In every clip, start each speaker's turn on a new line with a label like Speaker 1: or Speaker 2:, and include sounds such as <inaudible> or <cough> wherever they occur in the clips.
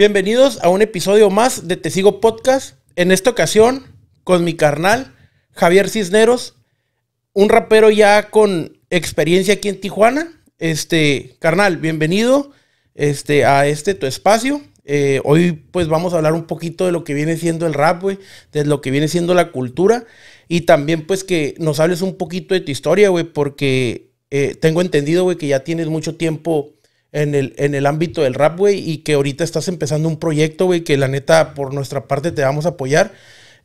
Speaker 1: Bienvenidos a un episodio más de Te Sigo Podcast. En esta ocasión, con mi carnal, Javier Cisneros, un rapero ya con experiencia aquí en Tijuana. Este, carnal, bienvenido este, a este tu espacio. Eh, hoy pues vamos a hablar un poquito de lo que viene siendo el rap, güey, de lo que viene siendo la cultura y también pues que nos hables un poquito de tu historia, güey, porque eh, tengo entendido, güey, que ya tienes mucho tiempo en el, en el ámbito del rap, güey, y que ahorita estás empezando un proyecto, güey, que la neta por nuestra parte te vamos a apoyar,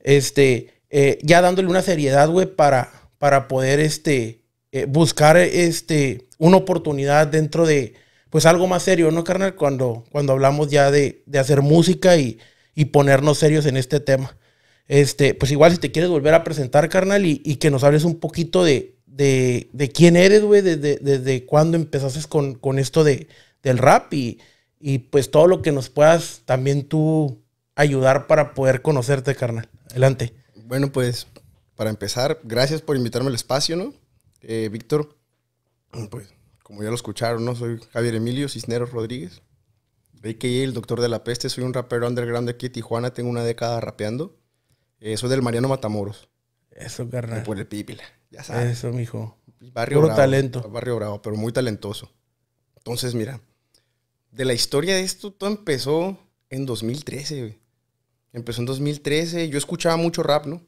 Speaker 1: este, eh, ya dándole una seriedad, güey, para, para poder, este, eh, buscar, este, una oportunidad dentro de, pues algo más serio, ¿no, carnal? Cuando, cuando hablamos ya de, hacer música y, ponernos serios en este tema. Este, pues igual si te quieres volver a presentar, carnal, y que nos hables un poquito de, de, quién eres, güey, desde, cuándo empezaste con, esto de, del rap y, y pues todo lo que nos puedas también tú ayudar para poder conocerte, carnal. Adelante. Bueno, pues
Speaker 2: para empezar, gracias por invitarme al espacio, ¿no? Eh, Víctor, pues como ya lo escucharon, ¿no? Soy Javier Emilio Cisneros Rodríguez, a.k.a. el doctor de la peste. Soy un rapero underground de aquí Tijuana, tengo una década rapeando. Eh, soy del Mariano Matamoros. Eso, carnal. por el eso, mijo.
Speaker 1: Pues, barrio Bravo, talento.
Speaker 2: Barrio Bravo, pero muy talentoso. Entonces, mira, de la historia de esto, todo empezó en 2013, güey. Empezó en 2013, yo escuchaba mucho rap, ¿no?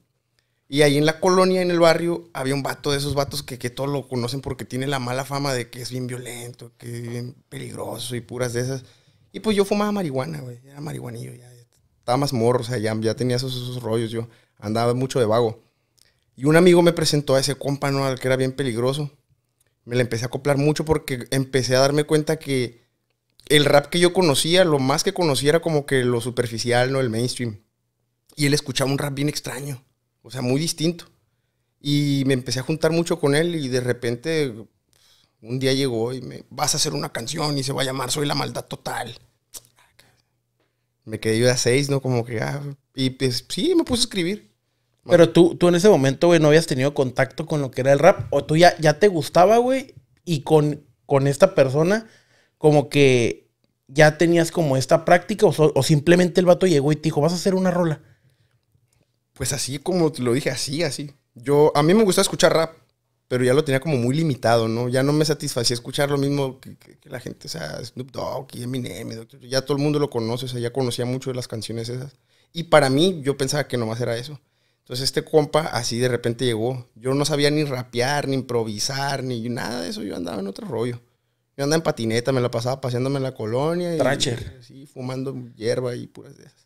Speaker 2: Y ahí en la colonia, en el barrio, había un vato de esos vatos que, que todos lo conocen porque tiene la mala fama de que es bien violento, que es bien peligroso y puras de esas. Y pues yo fumaba marihuana, güey. Era marihuanillo, ya. Estaba más morro, o sea, ya, ya tenía esos, esos rollos. Yo andaba mucho de vago. Y un amigo me presentó a ese compa, ¿no? Al que era bien peligroso. Me le empecé a acoplar mucho porque empecé a darme cuenta que el rap que yo conocía, lo más que conocía era como que lo superficial, ¿no? El mainstream. Y él escuchaba un rap bien extraño, o sea, muy distinto. Y me empecé a juntar mucho con él y de repente un día llegó y me, vas a hacer una canción y se va a llamar Soy la Maldad Total.
Speaker 1: Me quedé yo a seis, ¿no? Como que, ah, y pues sí, me puse a escribir. Pero tú, tú en ese momento, güey, no habías tenido contacto con lo que era el rap. O tú ya, te gustaba, güey, y con, con esta persona, como que ya tenías como esta práctica, o, simplemente el vato llegó y te dijo, vas a hacer una rola. Pues así como te lo dije, así, así.
Speaker 2: Yo, a mí me gusta escuchar rap, pero ya lo tenía como muy limitado, ¿no? Ya no me satisfacía escuchar lo mismo que, la gente, o sea, Snoop Dogg y Eminem, ya todo el mundo lo conoce, o sea, ya conocía mucho de las canciones esas. Y para mí, yo pensaba que nomás era eso. Entonces este compa así de repente llegó. Yo no sabía ni rapear, ni improvisar, ni nada de eso. Yo andaba en otro rollo. Yo andaba en patineta, me la pasaba paseándome en la colonia. Y, Sí, fumando hierba y puras de esas.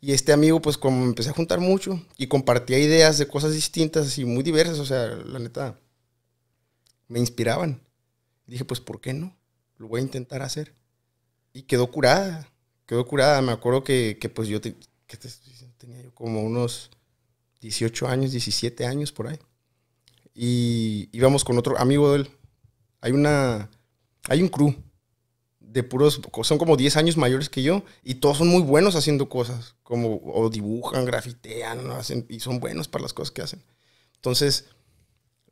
Speaker 2: Y este amigo, pues como me empecé a juntar mucho y compartía ideas de cosas distintas y muy diversas, o sea, la neta, me inspiraban. Dije, pues, ¿por qué no? Lo voy a intentar hacer. Y quedó curada, quedó curada. Me acuerdo que, pues yo tenía yo como unos 18 años, 17 años por ahí. Y íbamos con otro amigo de él. Hay una. Hay un crew de puros. Son como 10 años mayores que yo. Y todos son muy buenos haciendo cosas. Como. O dibujan, grafitean, hacen, y son buenos para las cosas que hacen. Entonces.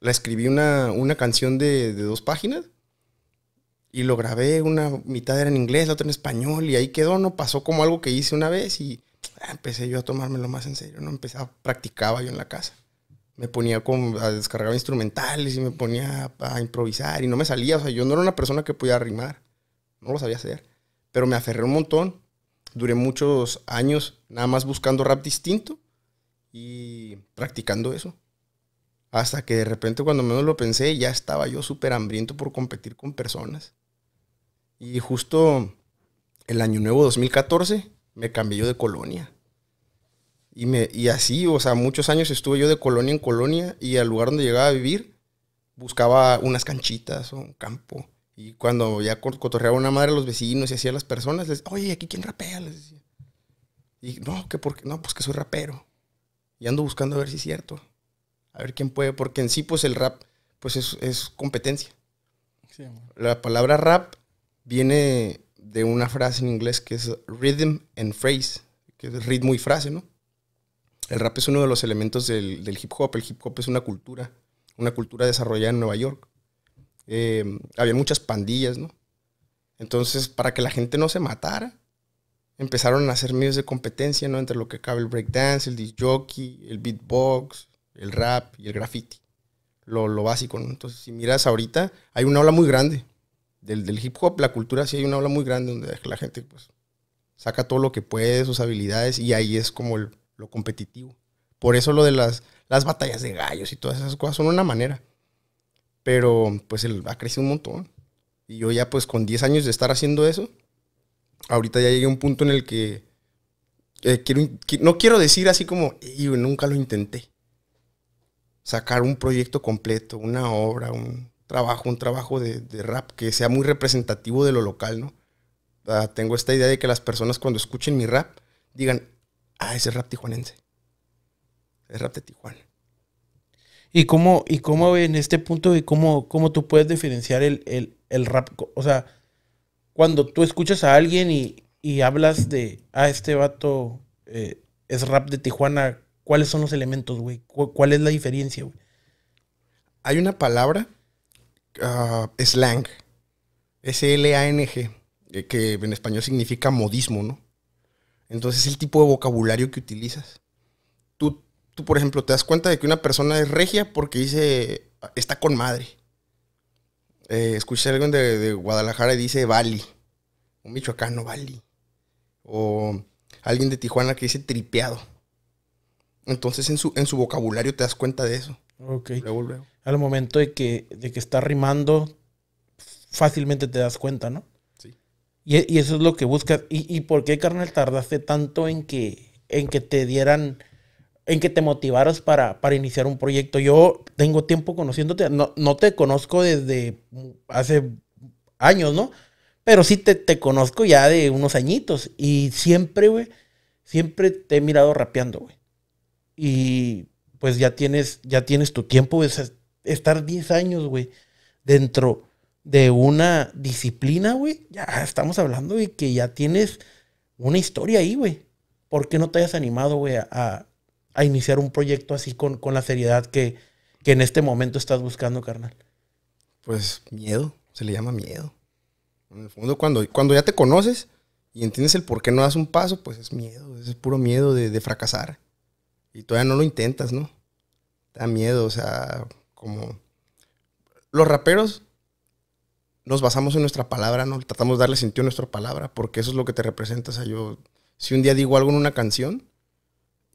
Speaker 2: La escribí una, canción de, de dos páginas y lo grabé, una mitad era en inglés, la otra en español, y ahí quedó, ¿no? Pasó como algo que hice una vez y empecé yo a tomármelo más en serio, ¿no? a ah, practicaba yo en la casa. Me ponía a descargar instrumentales y me ponía a, improvisar y no me salía. O sea, yo no era una persona que podía rimar. No lo sabía hacer. Pero me aferré un montón. Duré muchos años nada más buscando rap distinto y practicando eso. Hasta que de repente, cuando menos lo pensé, ya estaba yo súper hambriento por competir con personas. Y justo el año nuevo 2014 me cambié yo de colonia. Y, me, y así, o sea, muchos años estuve yo de colonia en colonia y al lugar donde llegaba a vivir buscaba unas canchitas o un campo. Y cuando ya cotorreaba una madre a los vecinos y hacía las personas, les oye, ¿aquí quién rapea? Les decía. Y no, que porque, no, pues que soy rapero. Y ando buscando a ver si es cierto. A ver quién puede, porque en sí, pues el rap, pues es, es competencia. la palabra rap viene de una frase en inglés que es rhythm and phrase, que es ritmo y frase, ¿no? El rap es uno de los elementos del, del hip hop. El hip hop es una cultura, una cultura desarrollada en Nueva York. Eh, había muchas pandillas, ¿no? Entonces, para que la gente no se matara, empezaron a hacer medios de competencia, ¿no? Entre lo que cabe el breakdance, el disc jockey, el beatbox, el rap y el graffiti. Lo, lo básico, ¿no? Entonces, si miras ahorita, hay una ola muy grande del, hip hop, la cultura sí hay una ola muy grande donde la gente pues saca todo lo que puede, sus habilidades, y ahí es como lo competitivo. Por eso lo de las, las batallas de gallos y todas esas cosas son una manera. Pero pues ha crecido un montón. Y yo ya pues con 10 años de estar haciendo eso, ahorita ya llegué a un punto en el que eh, no quiero decir así como, yo nunca lo intenté. Sacar un proyecto completo, una obra, un trabajo, un trabajo de, rap que sea muy representativo de lo local, ¿no? Ah, tengo esta idea de que las personas cuando escuchen mi rap digan, ah, ese rap tijuanense, es rap de Tijuana.
Speaker 1: ¿Y cómo, y cómo en este punto, y cómo, cómo tú puedes diferenciar el, el, el rap? O sea, cuando tú escuchas a alguien y, y hablas de, ah, este vato eh, es rap de Tijuana, ¿cuáles son los elementos, güey? ¿Cuál es la diferencia, güey? Hay una palabra Ah, slang,
Speaker 2: S-L-A-N-G, eh, que en español significa modismo, ¿no? Entonces el tipo de vocabulario que utilizas. Tú, tú, por ejemplo, te das cuenta de que una persona es regia porque dice, está con madre. Eh, escuché a alguien de, Guadalajara y dice, Bali. Un michoacano, Bali. O alguien de Tijuana que dice tripeado. Entonces en su, vocabulario te das cuenta de
Speaker 1: eso. Ok al momento de que, de que está rimando, fácilmente te das cuenta, ¿no? Sí. Y, eso es lo que buscas. ¿Y, ¿Y, por qué, carnal, tardaste tanto en que, en que te dieran, en que te motivaras para, para iniciar un proyecto? Yo tengo tiempo conociéndote, no, no te conozco desde hace años, ¿no? Pero sí te, conozco ya de unos añitos. Y siempre, güey, siempre te he mirado rapeando, güey. Y pues ya tienes, ya tienes tu tiempo, güey estar 10 años, güey, dentro de una disciplina, güey, ya estamos hablando de que ya tienes una historia ahí, güey. ¿Por qué no te hayas animado, güey, a, iniciar un proyecto así con, la seriedad que, en este momento estás buscando, carnal?
Speaker 2: Pues miedo, se le llama miedo. En el fondo, cuando, cuando ya te conoces y entiendes el por qué no das un paso, pues es miedo, es puro miedo de, de fracasar. Y todavía no lo intentas, ¿no? Da miedo, o sea, como los raperos nos basamos en nuestra palabra, ¿no? Tratamos de darle sentido a nuestra palabra, porque eso es lo que te representa. O sea, yo, si un día digo algo en una canción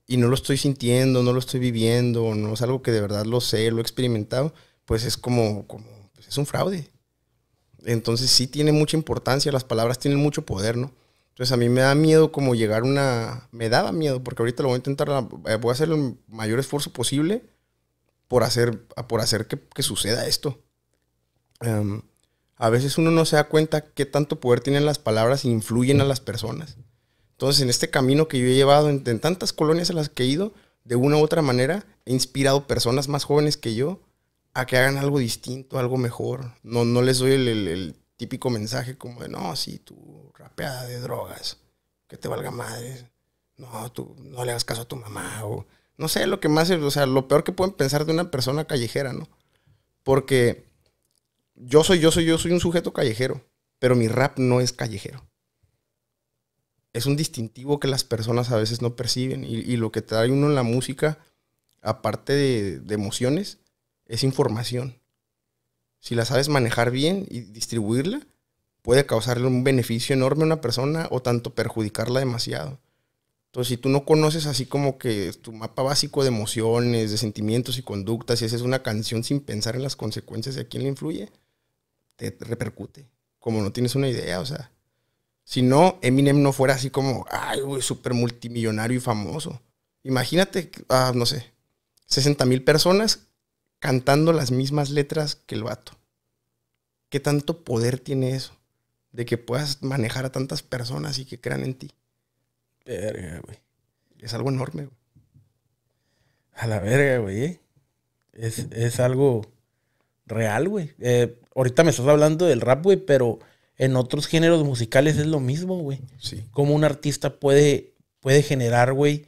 Speaker 2: y no lo estoy sintiendo, no lo estoy viviendo, no es algo que de verdad lo sé, lo he experimentado, pues es como, pues es un fraude. Entonces sí tiene mucha importancia, las palabras tienen mucho poder, ¿no? Entonces a mí me da miedo como llegar una... Me daba miedo, porque ahorita lo voy a intentar, eh, voy a hacer el mayor esfuerzo posible por hacer, por hacer que, suceda esto. Em, a veces uno no se da cuenta qué tanto poder tienen las palabras e influyen a las personas. Entonces, en este camino que yo he llevado en, tantas colonias a las que he ido, de una u otra manera, he inspirado personas más jóvenes que yo a que hagan algo distinto, algo mejor. No, no les doy el, típico mensaje como de, no, sí, tu rapeada de drogas, que te valga madre. No, tú no le hagas caso a tu mamá. O, no sé, lo que más, o sea, lo peor que pueden pensar de una persona callejera, ¿no? Porque yo soy, yo soy, yo soy un sujeto callejero, pero mi rap no es callejero. Es un distintivo que las personas a veces no perciben y, lo que trae uno en la música, aparte de emociones, es información. Si la sabes manejar bien y distribuirla, puede causarle un beneficio enorme a una persona o tanto perjudicarla demasiado. Entonces, si tú no conoces así como que tu mapa básico de emociones, de sentimientos y conductas, y haces una canción sin pensar en las consecuencias de a quién le influye, te repercute. Como no tienes una idea, o sea. Si no, Eminem no fuera así como, ay, güey, súper multimillonario y famoso. Imagínate, ah, no sé, 60 mil personas cantando las mismas letras que el vato. ¿Qué tanto poder tiene eso? De que puedas manejar a tantas personas y que crean en ti.
Speaker 1: Verga, güey. Es algo enorme, güey. A la verga, güey. Es, algo real, güey. Eh, ahorita me estás hablando del rap, güey, pero en otros géneros musicales es lo mismo, güey. Sí. Cómo un artista puede, puede generar, güey,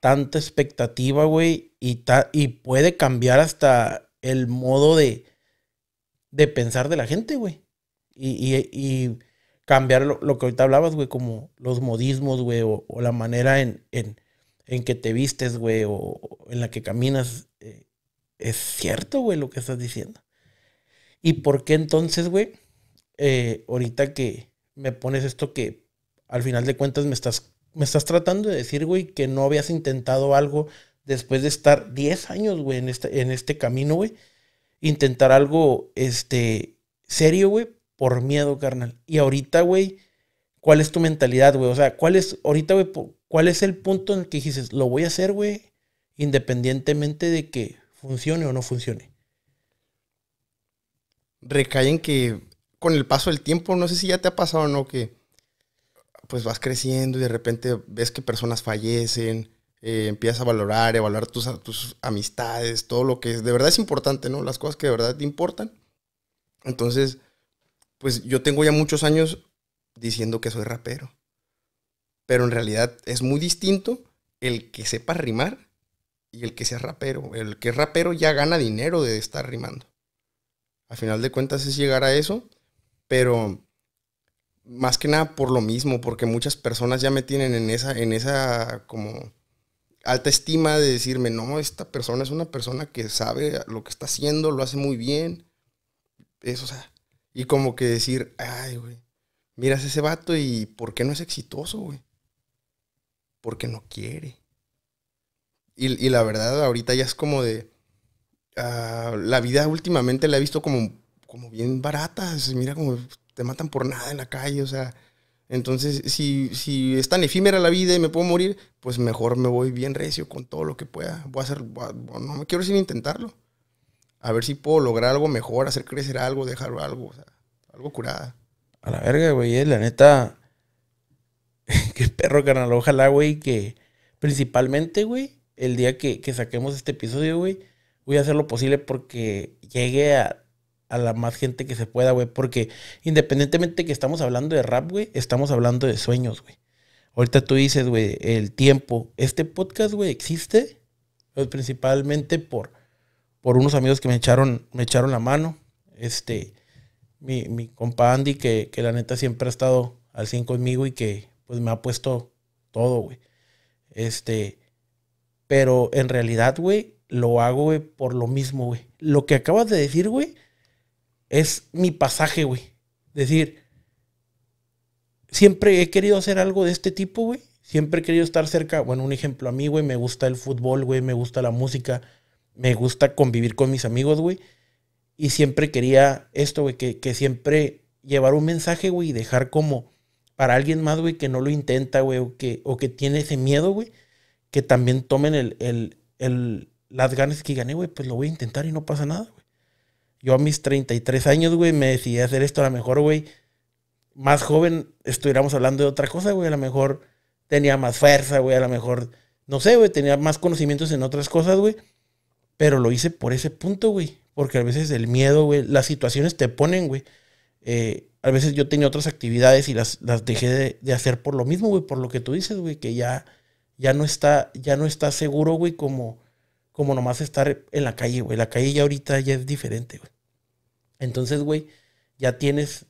Speaker 1: tanta expectativa, güey, y, ta, y puede cambiar hasta el modo de, de pensar de la gente, güey. y cambiar lo, que ahorita hablabas, güey, como los modismos, güey, o, la manera en, que te vistes, güey, o, en la que caminas. Eh, es cierto, güey, lo que estás diciendo. ¿Y por qué entonces, güey, eh, ahorita que me pones esto que al final de cuentas me estás, me estás tratando de decir, güey, que no habías intentado algo después de estar 10 años, güey, en este, en este camino, güey, intentar algo, este, serio, güey, por miedo, carnal. Y ahorita, güey, ¿cuál es tu mentalidad, güey? O sea, ¿cuál es, ahorita, güey, cuál es el punto en el que dices, lo voy a hacer, güey, independientemente de que funcione o no funcione? Recae en que
Speaker 2: con el paso del tiempo, no sé si ya te ha pasado o no, que pues vas creciendo y de repente ves que personas fallecen, eh, empiezas a valorar, evaluar tus, tus amistades, todo lo que es, de verdad es importante, ¿no? Las cosas que de verdad te importan. Entonces, pues yo tengo ya muchos años diciendo que soy rapero. Pero en realidad es muy distinto el que sepa rimar y el que sea rapero. El que es rapero ya gana dinero de estar rimando. Al final de cuentas es llegar a eso, pero más que nada por lo mismo, porque muchas personas ya me tienen en esa, en esa como alta estima de decirme, no, esta persona es una persona que sabe lo que está haciendo, lo hace muy bien. Eso, o sea, y como que decir, ay, güey, miras a ese vato y ¿por qué no es exitoso, güey? Porque no quiere. Y, la verdad, ahorita ya es como de. Ah, la vida últimamente la he visto como, como bien barata. Se mira como te matan por nada en la calle, o sea. Entonces, si, si es tan efímera la vida y me puedo morir, pues mejor me voy bien recio con todo lo que pueda. Voy a hacer, no me quiero sin intentarlo a ver si puedo lograr algo mejor, hacer crecer algo, dejar algo, o sea,
Speaker 1: algo curada. A la verga, güey, eh, la neta. <laughs> Qué perro, carnal. Ojalá, güey, que principalmente, güey, el día que, saquemos este episodio, güey, voy a hacer lo posible porque llegue a, a la más gente que se pueda, güey. Porque independientemente que estamos hablando de rap, güey, estamos hablando de sueños, güey. Ahorita tú dices, güey, el tiempo. Este podcast, güey, existe pues, principalmente por por unos amigos que me echaron, me echaron la mano. Este, mi, compa Andy, que, la neta siempre ha estado al 100 conmigo y que pues me ha puesto todo, güey. Este, pero en realidad, güey, lo hago, güey, por lo mismo, güey. Lo que acabas de decir, güey, es mi pasaje, güey. Decir, siempre he querido hacer algo de este tipo, güey. Siempre he querido estar cerca. Bueno, un ejemplo, a mí, güey, me gusta el fútbol, güey, me gusta la música me gusta convivir con mis amigos, güey. Y siempre quería esto, güey, que, siempre llevar un mensaje, güey, y dejar como para alguien más, güey, que no lo intenta, güey, o que, o que tiene ese miedo, güey, que también tomen el, el, las ganas que gané, güey, pues lo voy a intentar y no pasa nada, güey. Yo a mis 33 años, güey, me decidí hacer esto, a lo mejor, güey, más joven estuviéramos hablando de otra cosa, güey, a lo mejor tenía más fuerza, güey, a lo mejor, no sé, güey, tenía más conocimientos en otras cosas, güey pero lo hice por ese punto, güey. Porque a veces el miedo, güey, las situaciones te ponen, güey. Eh, a veces yo tenía otras actividades y las, dejé de, hacer por lo mismo, güey, por lo que tú dices, güey, que ya, ya, no está, ya no está seguro, güey, como, como nomás estar en la calle, güey. La calle ya ahorita ya es diferente, güey. Entonces, güey, ya tienes,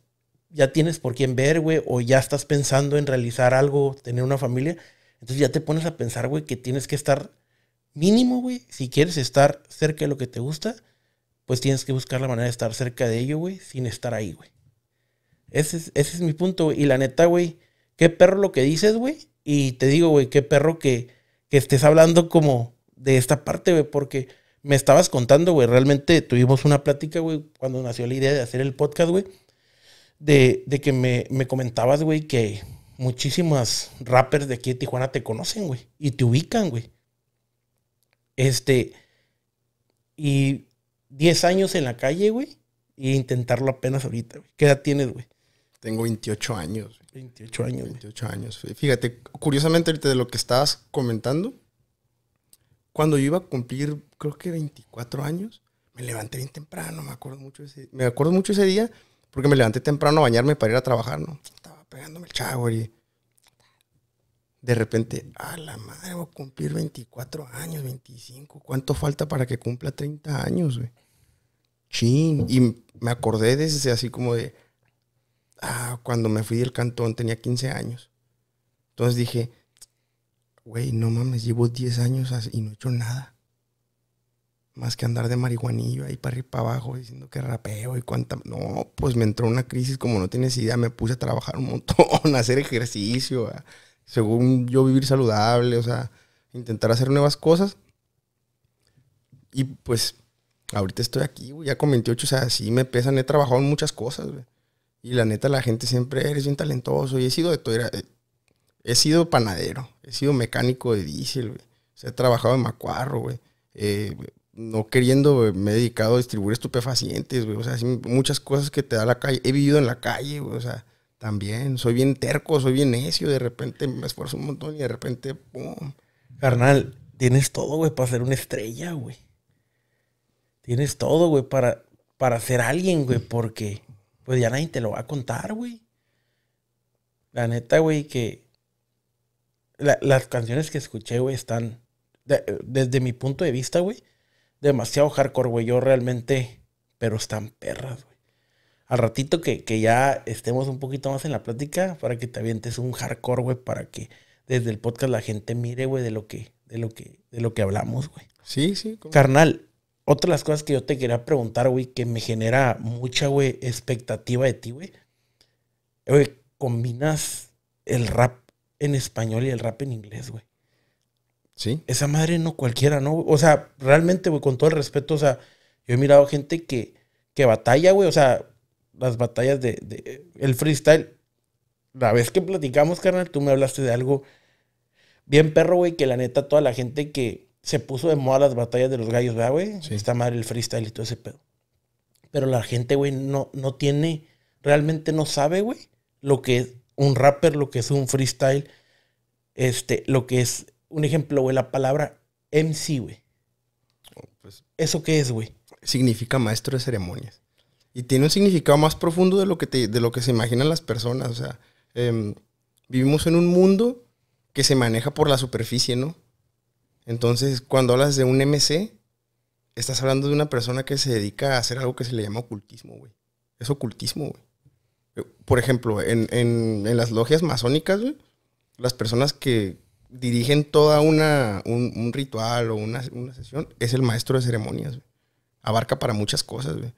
Speaker 1: ya tienes por quién ver, güey, o ya estás pensando en realizar algo, tener una familia. Entonces ya te pones a pensar, güey, que tienes que estar mínimo, güey, si quieres estar cerca de lo que te gusta, pues tienes que buscar la manera de estar cerca de ello, güey, sin estar ahí, güey. Ese es, mi punto, güey. Y la neta, güey, qué perro lo que dices, güey. Y te digo, güey, qué perro que, que estés hablando como de esta parte, güey, porque me estabas contando, güey, realmente tuvimos una plática, güey, cuando nació la idea de hacer el podcast, güey, de, de, que me, me comentabas, güey, que muchísimas rappers de aquí de Tijuana te conocen, güey, y te ubican, güey. Este, y 10 años en la calle, güey, y e intentarlo apenas ahorita, güey. ¿Qué edad tienes, güey? Tengo 28 años. Güey. 28 años. 28 años. Fíjate, curiosamente
Speaker 2: ahorita de lo que estabas comentando, cuando yo iba a cumplir, creo que 24 años, me levanté bien temprano, me acuerdo mucho ese, me acuerdo mucho ese día, porque me levanté temprano a bañarme para ir a trabajar, ¿no? Estaba pegándome el chavo y de repente, a la madre, voy a cumplir 24 años, 25, ¿cuánto falta para que cumpla 30 años, güey? Chin. Y me acordé de ese, así como de, ah, cuando me fui del cantón tenía 15 años. Entonces dije, güey, no mames, llevo 10 años así y no he hecho nada. Más que andar de marihuanillo ahí para arriba para abajo diciendo que rapeo y cuánta... No, pues me entró una crisis como no tienes idea, me puse a trabajar un montón, <laughs> a hacer ejercicio, a según yo vivir saludable, o sea, intentar hacer nuevas cosas. Y pues, ahorita estoy aquí, güey, ya con 28, o sea, sí me pesan, he trabajado en muchas cosas, güey. Y la neta, la gente siempre, eres bien talentoso, y he sido de todo, eh, he sido panadero, he sido mecánico de diésel, güey. O sea, he trabajado en macuarro, güey. Eh, no queriendo, me he dedicado a distribuir estupefacientes, güey. O sea, muchas cosas que te da la calle. He vivido en la calle, güey. O sea, también, soy bien terco, soy bien necio, de repente me esfuerzo un montón
Speaker 1: y de repente, ¡pum! Carnal, tienes todo, güey, para ser una estrella, güey. Tienes todo, güey, para, para ser alguien, güey, porque pues ya nadie te lo va a contar, güey. La neta, güey, que las canciones que escuché, güey, están, desde mi punto de vista, güey, demasiado hardcore, güey. Yo realmente, pero están perras, güey al ratito que, ya estemos un poquito más en la plática para que te avientes un hardcore, güey, para que desde el podcast la gente mire, güey, de lo que, de lo que, de lo que hablamos, güey. Sí, sí. Carnal, otra de las cosas que yo te quería preguntar, güey, que me genera mucha, güey, expectativa de ti, güey. Güey, combinas el rap en español y el rap en inglés, güey. Sí. Esa madre no cualquiera, ¿no? O sea, realmente, güey, con todo el respeto, o sea, yo he mirado gente que, que batalla, güey, o sea, las batallas de, el freestyle. La vez que platicamos, carnal, tú me hablaste de algo bien perro, güey, que la neta toda la gente que se puso de moda las batallas de los gallos, güey? Está madre el freestyle y todo ese pedo. Pero la gente, güey, no, tiene, realmente no sabe, güey, lo que es un rapper, lo que es un freestyle, este, lo que es, un ejemplo, güey, la palabra MC, güey. Oh, pues. ¿Eso qué es, güey? Significa maestro de ceremonias y tiene un significado más profundo de lo que,
Speaker 2: de lo que se imaginan las personas. O sea, em, vivimos en un mundo que se maneja por la superficie, ¿no? Entonces, cuando hablas de un MC, estás hablando de una persona que se dedica a hacer algo que se le llama ocultismo, güey. Es ocultismo, güey. Eh, por ejemplo, en, las logias masónicas, güey, las personas que dirigen toda una, un, ritual o una, una, sesión es el maestro de ceremonias, güey. Abarca para muchas cosas, güey.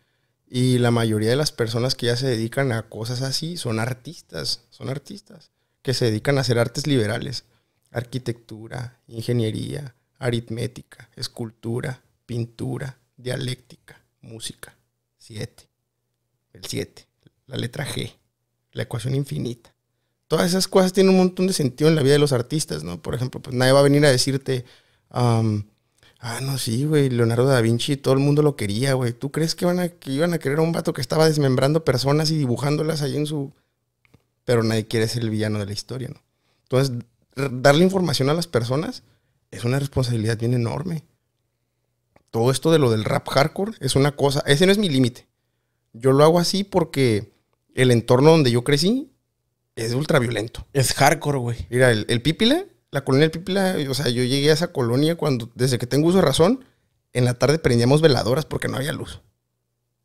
Speaker 2: Y la mayoría de las personas que ya se dedican a cosas así son artistas, son artistas que se dedican a hacer artes liberales, arquitectura, ingeniería, aritmética, escultura, pintura, dialéctica, música. Siete. El siete. La letra G. La ecuación infinita. Todas esas cosas tienen un montón de sentido en la vida de los artistas, ¿no? Por ejemplo, pues nadie va a venir a decirte, Ah, no, sí, güey, Leonardo da Vinci, todo el mundo lo quería, güey. ¿Tú crees que, van iban a querer a un vato que estaba desmembrando personas y dibujándolas ahí en su... Pero nadie quiere ser el villano de la historia, ¿no? Entonces, darle información a las personas es una responsabilidad bien enorme. Todo esto de lo del rap hardcore es una cosa, ese no es mi límite. Yo lo hago así porque el entorno donde yo crecí es ultraviolento. Es hardcore, güey. Mira, el, el la colonia del Pipila, o sea, yo llegué a esa colonia cuando, desde que tengo uso de razón, en la tarde prendíamos veladoras porque no había luz.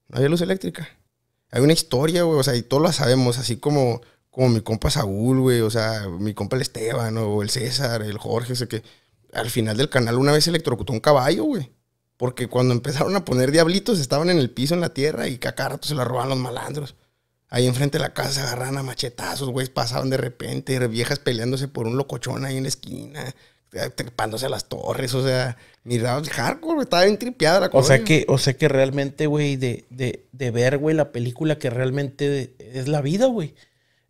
Speaker 2: No había luz eléctrica. Hay una historia, güey, o sea, y todos la sabemos, así como, como mi compa Saúl, güey, o sea, mi compa el Esteban, o el César, el Jorge, o que al final del canal una vez electrocutó un caballo, güey. Porque cuando empezaron a poner diablitos estaban en el piso, en la tierra, y rato se la roban los malandros. Ahí enfrente de la casa se a machetazos, güeyes pasaban de repente, viejas peleándose por un locochón ahí en la
Speaker 1: esquina, eh, trepándose a las torres, o sea, miraba hardcore,
Speaker 2: estaba bien tripeada la cosa. O sea que,
Speaker 1: o sea que realmente, güey, de, de, de, ver, güey, la película que realmente es la vida, güey.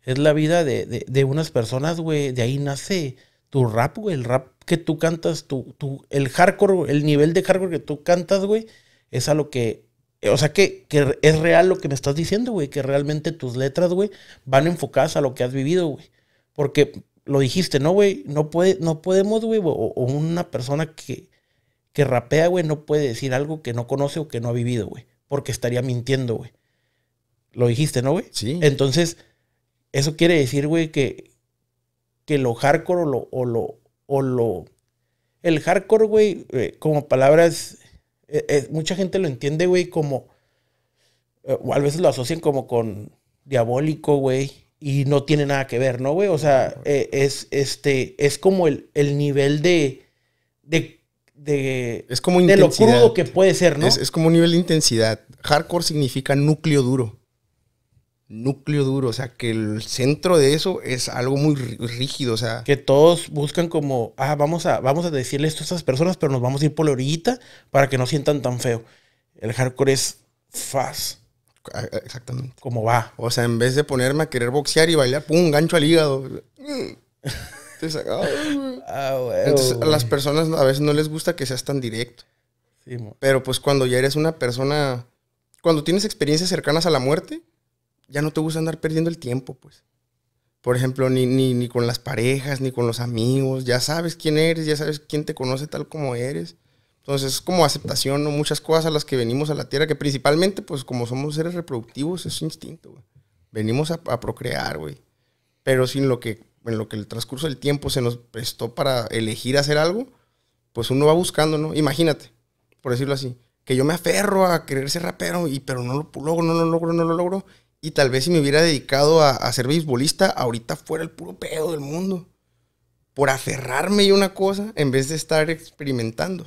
Speaker 1: Es la vida de, de, de unas personas, güey. De ahí nace tu rap, güey. El rap que tú cantas, tu, tu, el hardcore, el nivel de hardcore que tú cantas, güey, es a lo que eh, o sea que, es real lo que me estás diciendo, güey, que realmente tus letras, güey, van enfocadas a lo que has vivido, güey. Porque lo dijiste, ¿no, güey? No, puede, no podemos, güey, o, una persona que, que rapea, güey, no puede decir algo que no conoce o que no ha vivido, güey. Porque estaría mintiendo, güey. Lo dijiste, ¿no, güey? Sí. Entonces, eso quiere decir, güey, que, que lo hardcore o lo, o lo, el hardcore, güey, eh, como palabras eh, eh, mucha gente lo entiende, güey, como, eh, o a veces lo asocian como con diabólico, güey, y no tiene nada que ver, ¿no, güey? O sea, es, este, es como el, el nivel de, de, de, es como de lo crudo que puede ser, ¿no? Es, es
Speaker 2: como un nivel de intensidad. Hardcore significa núcleo duro núcleo
Speaker 1: duro, o sea, que el centro de eso es algo muy rígido, o sea. Que todos buscan como, ah, vamos a, vamos a decirle esto a estas personas, pero nos vamos a ir por la orillita para que no sientan tan feo. El hardcore es fast. Ah, ah, exactamente. Como va. O sea, en
Speaker 2: vez de ponerme a querer boxear y bailar, pum, gancho al hígado. <laughs>
Speaker 1: Ah, Entonces, ah, a las
Speaker 2: personas a veces no les gusta que seas tan directo. Sí, pero pues cuando ya eres una persona, cuando tienes experiencias cercanas a la muerte, ya no te gusta andar perdiendo el tiempo, pues. Por ejemplo, ni, ni, con las parejas, ni con los amigos, ya sabes quién eres, ya sabes quién te conoce tal como eres. Entonces es como aceptación, ¿no? Muchas cosas a las que venimos a la tierra, que principalmente, pues como somos seres reproductivos, es instinto, güey. Venimos a, procrear, güey. Pero sin lo que, en lo que el transcurso del tiempo se nos prestó para elegir hacer algo, pues uno va buscando, ¿no? Imagínate, por decirlo así, que yo me aferro a querer ser rapero, y, pero no lo logro, no lo logro, no lo logro. Y tal vez si me hubiera dedicado a, ser beisbolista, ahorita fuera el puro pedo del mundo. Por
Speaker 1: aferrarme a una cosa en vez de estar experimentando.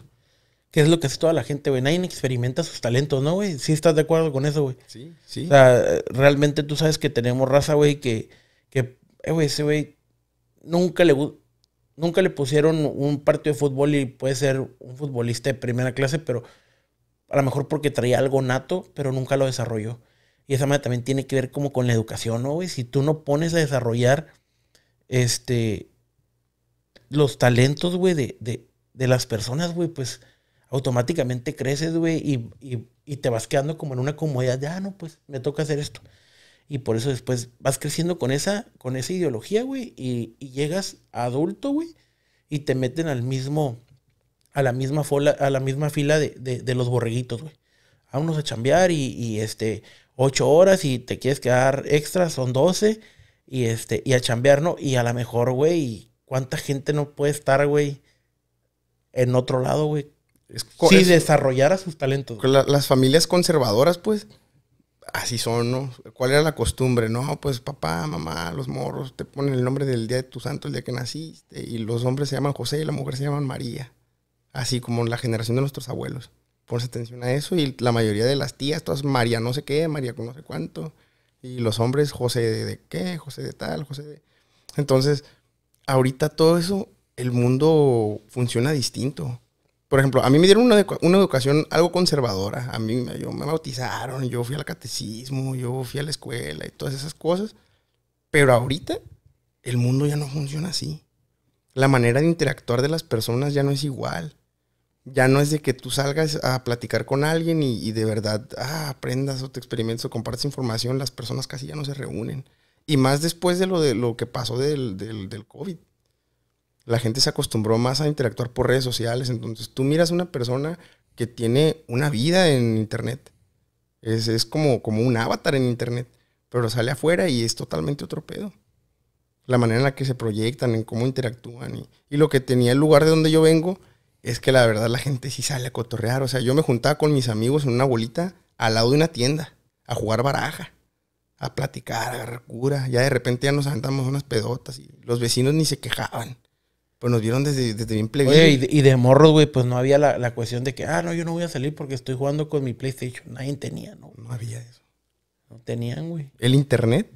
Speaker 1: Que es lo que hace toda la gente, güey. Nadie experimenta sus talentos, ¿no, güey? Sí estás de acuerdo con eso, güey. Sí, sí. O sea, realmente tú sabes que tenemos raza, güey, que, eh, ese güey nunca le nunca le pusieron un partido de fútbol y puede ser un futbolista de primera clase, pero a lo mejor porque traía algo nato, pero nunca lo desarrolló. Y esa madre también tiene que ver como con la educación, ¿no, güey? Si tú no pones a desarrollar este, los talentos, güey, de, las personas, güey, pues automáticamente creces, güey, y, te vas quedando como en una comodidad, de, ah, no, pues me toca hacer esto. Y por eso después vas creciendo con esa, con esa ideología, güey, y, llegas adulto, güey, y te meten al mismo, a la misma, a la misma fila de, los borreguitos, güey. Vámonos a chambear y este, Ocho horas y te quieres quedar extra, son doce. y este, y a chambear, ¿no? Y a lo mejor, güey, ¿cuánta gente no puede estar, güey, en otro lado, güey? si desarrollara sus talentos.
Speaker 2: las familias conservadoras, pues, así son, ¿no? ¿Cuál era la costumbre? No, pues papá, mamá, los morros, te ponen el nombre del día de tu santo, el día que naciste, y los hombres se llaman José y la mujer se llaman María. Así como la generación de nuestros abuelos ponse atención a eso y la mayoría de las tías, todas María no sé qué, María no sé cuánto, y los hombres José de, qué, José de tal, José de... Entonces, ahorita todo eso, el mundo funciona distinto. Por ejemplo, a mí me dieron una, una educación algo conservadora. A mí yo, me bautizaron, yo fui al catecismo, yo fui a la escuela y todas esas cosas. Pero ahorita el mundo ya no funciona así. La manera de interactuar de las personas ya no es igual ya no es de que tú salgas a platicar con alguien y, de verdad ah, aprendas o te experimentes o compartes información, las personas casi ya no se reúnen. Y más después de lo, de lo que pasó del, del, COVID. La gente se acostumbró más a interactuar por redes sociales. Entonces tú miras a una persona que tiene una vida en Internet. Es, es como, como un avatar en Internet. Pero sale afuera y es totalmente otro pedo la manera en la que se proyectan, en cómo interactúan. y, lo que tenía el lugar de donde yo vengo es que la verdad la gente sí sale a cotorrear. O sea, yo me juntaba con mis amigos en una bolita al lado de una tienda a jugar baraja, a platicar, a agarrar cura. Ya de repente ya nos aventamos unas pedotas y los vecinos ni se quejaban. Pues nos vieron desde, bien plegados. y de, y morros, güey, pues no
Speaker 1: había la, la, cuestión de que, ah, no, yo no voy a salir porque estoy jugando con mi PlayStation. Nadie tenía, ¿no? No había eso. No tenían, güey.
Speaker 2: El internet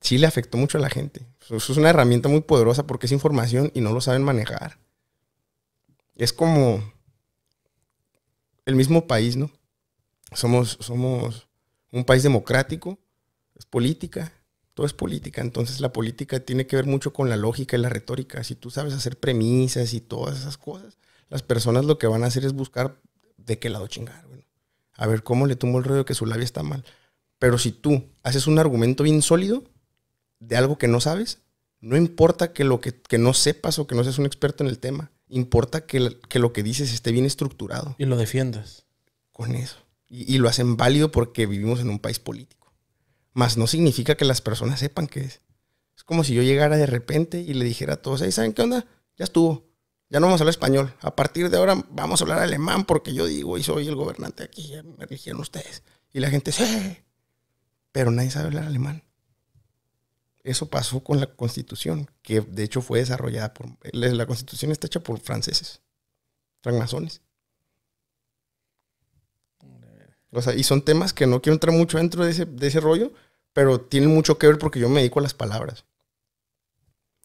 Speaker 2: sí le afectó mucho a la gente. Eso es una herramienta muy poderosa porque es información y no lo saben manejar es como el mismo país, ¿no? Somos, somos un país democrático, es política, todo es política, entonces la política tiene que ver mucho con la lógica y la retórica. Si tú sabes hacer premisas y todas esas cosas, las personas lo que van a hacer es buscar de qué lado chingar, A ver cómo le tumbo el ruido que su labio está mal. Pero si tú haces un argumento bien sólido de algo que no sabes, no importa que lo que no sepas o que no seas un experto en el tema, importa que, lo que dices esté bien estructurado. Y lo defiendas. Con eso. Y, lo hacen válido porque vivimos en un país político. Más no significa que las personas sepan qué es. Es como si yo llegara de repente y le dijera a todos, ¿saben qué onda? Ya estuvo. Ya no vamos a hablar español. A partir de ahora vamos a hablar alemán porque yo digo y soy el gobernante aquí, ya me eligieron ustedes. Y la gente, sí. Eh". Pero nadie sabe hablar alemán. Eso pasó con la constitución, que de hecho fue desarrollada por... La constitución está hecha por franceses, francmasones. O sea, y son temas que no quiero entrar mucho dentro de ese, de ese rollo, pero tienen mucho que ver porque yo me dedico a las palabras.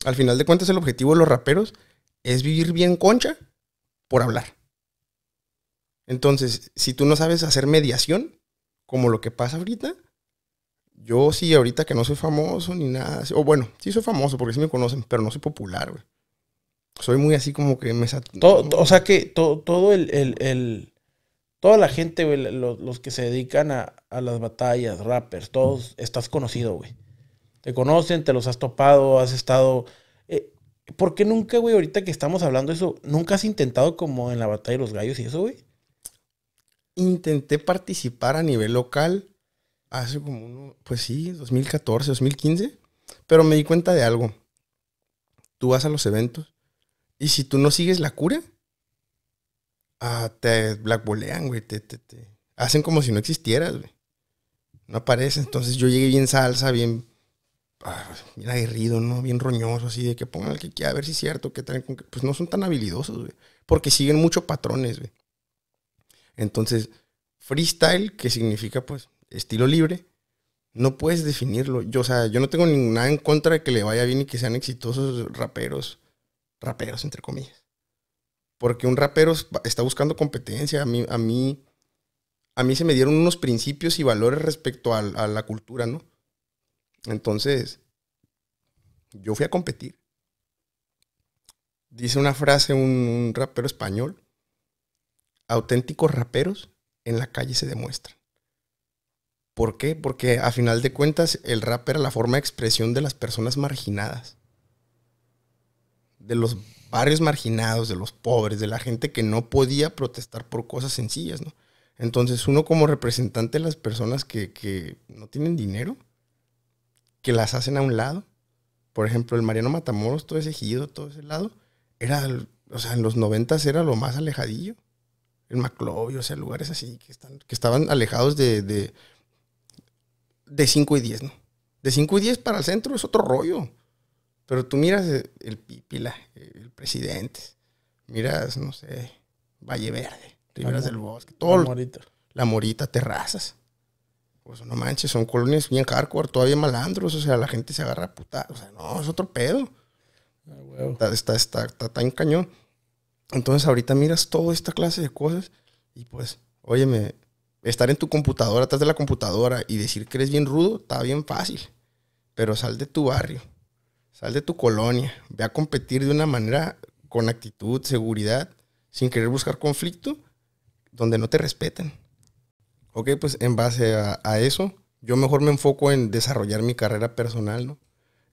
Speaker 2: Al final de cuentas, el objetivo de los raperos es vivir bien concha por hablar. Entonces, si tú no sabes hacer mediación, como lo que pasa ahorita, yo sí, ahorita que no soy famoso ni nada, o bueno, sí soy famoso porque sí me conocen, pero no soy popular, güey. Soy muy así como que me...
Speaker 1: Todo, o sea que todo, todo el, Toda la gente, güey, los, que se dedican a, las batallas, rappers, todos, estás conocido, güey. Te conocen, te los has topado, has estado... Eh, ¿Por qué nunca, güey, ahorita que estamos hablando de eso, nunca has intentado como en la batalla de los gallos y eso, güey? Intenté participar a nivel local,
Speaker 2: hace como uno, pues sí, 2014, 2015, pero me di cuenta de algo. Tú vas a los eventos y si tú no sigues la cura, ah, te blackbolean, güey, te, te, hacen como si no existieras, güey. No aparece, entonces yo llegué bien salsa, bien, ah, bien aguerrido, ¿no? Bien roñoso, así de que pongan el que quiera, a ver si es cierto, que traen Pues no son tan habilidosos, güey, porque siguen muchos patrones, güey. Entonces, freestyle, que significa pues estilo libre, no puedes definirlo. Yo, o sea, yo no tengo nada en contra de que le vaya bien y que sean exitosos raperos, raperos entre comillas. Porque un rapero está buscando competencia. A mí, a mí, a mí se me dieron unos principios y valores respecto a, la cultura, ¿no? Entonces, yo fui a competir. Dice una frase un rapero español, auténticos raperos en la calle se demuestran. ¿Por qué? Porque a final de cuentas el rap era la forma de expresión de las personas marginadas. De los barrios marginados, de los pobres, de la gente que no podía protestar por cosas sencillas, ¿no? Entonces uno como representante de las personas que, no tienen dinero, que las hacen a un lado, por ejemplo, el Mariano Matamoros, todo ese ejido, todo ese lado, era, o sea, en los noventas era lo más alejadillo. El Maclovio, o sea, lugares así que, están, que estaban alejados de, de 5 y 10, ¿no? De 5 y 10 para el centro es otro rollo. Pero tú miras eh, el Pipila, el presidente, miras, no sé, Valle Verde, Riberas del Bosque, todo. La Morita. La Morita, terrazas. Pues no manches, son colonias bien hardcore, todavía malandros, o sea, la gente se agarra a puta. O sea, no, es otro pedo. Ah, está, está, cañón. Entonces ahorita miras toda esta clase de cosas y pues, óyeme, estar en tu computadora, atrás de la computadora y decir que eres bien rudo, está bien fácil. Pero sal de tu barrio, sal de tu colonia, ve a competir de una manera con actitud, seguridad, sin querer buscar conflicto, donde no te respeten Ok, pues en base a, eso, yo mejor me enfoco en desarrollar mi carrera personal, ¿no?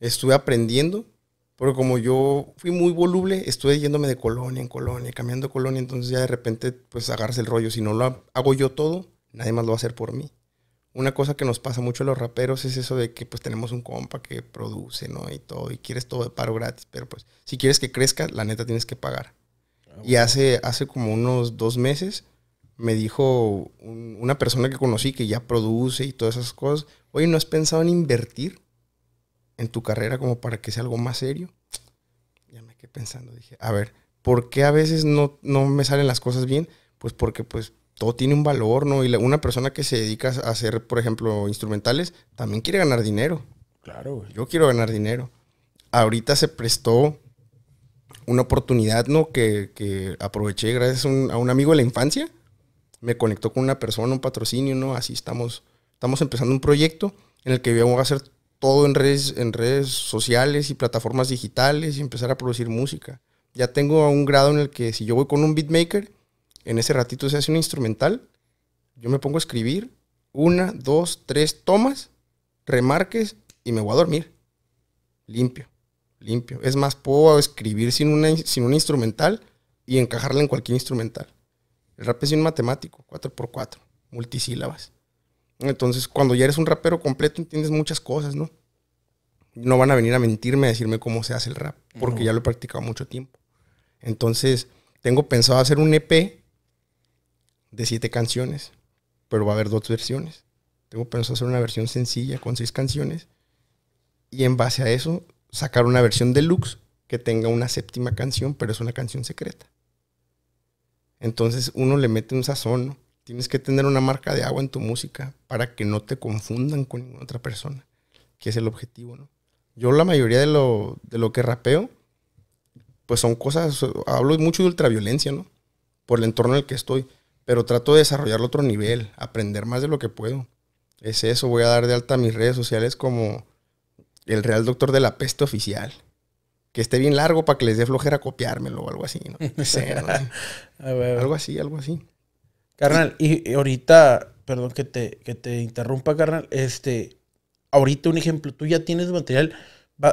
Speaker 2: Estuve aprendiendo, porque como yo fui muy voluble, estuve yéndome de colonia en colonia, cambiando colonia, entonces ya de repente pues agarras el rollo. Si no lo hago yo todo, nadie más lo va a hacer por mí. Una cosa que nos pasa mucho a los raperos es eso de que pues tenemos un compa que produce, ¿no? Y todo, y quieres todo de paro gratis, pero pues si quieres que crezca, la neta tienes que pagar. Ah, y hace, hace como unos dos meses me dijo una persona que conocí que ya produce y todas esas cosas, oye, ¿no has pensado en invertir en tu carrera como para que sea algo más serio? Ya me quedé pensando, dije, a ver, ¿por qué a veces no, no me salen las cosas bien? Pues porque pues todo tiene un valor, ¿no? Y una persona que se dedica a hacer, por ejemplo, instrumentales, también quiere ganar dinero. Claro, Yo quiero ganar dinero. Ahorita se prestó una oportunidad, ¿no? Que, aproveché gracias a un, amigo de la infancia. Me conectó con una persona, un patrocinio, ¿no? Así estamos, estamos empezando un proyecto en el que vamos a hacer todo en redes, en redes sociales y plataformas digitales y empezar a producir música. Ya tengo un grado en el que si yo voy con un beatmaker, en ese ratito se hace un instrumental, yo me pongo a escribir una, dos, tres tomas, remarques y me voy a dormir. Limpio, limpio. Es más, puedo escribir sin, una, sin un instrumental y encajarla en cualquier instrumental. El rap es un matemático, 4x4, multisílabas. Entonces, cuando ya eres un rapero completo, entiendes muchas cosas, ¿no? No van a venir a mentirme, a decirme cómo se hace el rap, porque ya lo he practicado mucho tiempo. Entonces, tengo pensado hacer un EP de siete canciones, pero va a haber dos versiones. Tengo pensado hacer una versión sencilla con seis canciones y en base a eso sacar una versión deluxe que tenga una séptima canción, pero es una canción secreta. Entonces uno le mete un sazón. Tienes que tener una marca de agua en tu música para que no te confundan con ninguna otra persona, que es el objetivo, ¿no? Yo la mayoría de lo, que rapeo, pues son cosas, hablo mucho de ultraviolencia, ¿no? Por el entorno en el que estoy pero trato de desarrollar otro nivel, aprender más de lo que puedo. Es eso, voy a dar de alta mis redes sociales como el Real Doctor de la Peste Oficial. Que esté bien largo para que les dé flojera copiármelo o algo así, <laughs> algo así, algo
Speaker 1: así. Carnal, y ahorita, perdón que te, que te interrumpa, carnal, este, ahorita un ejemplo, tú ya tienes material,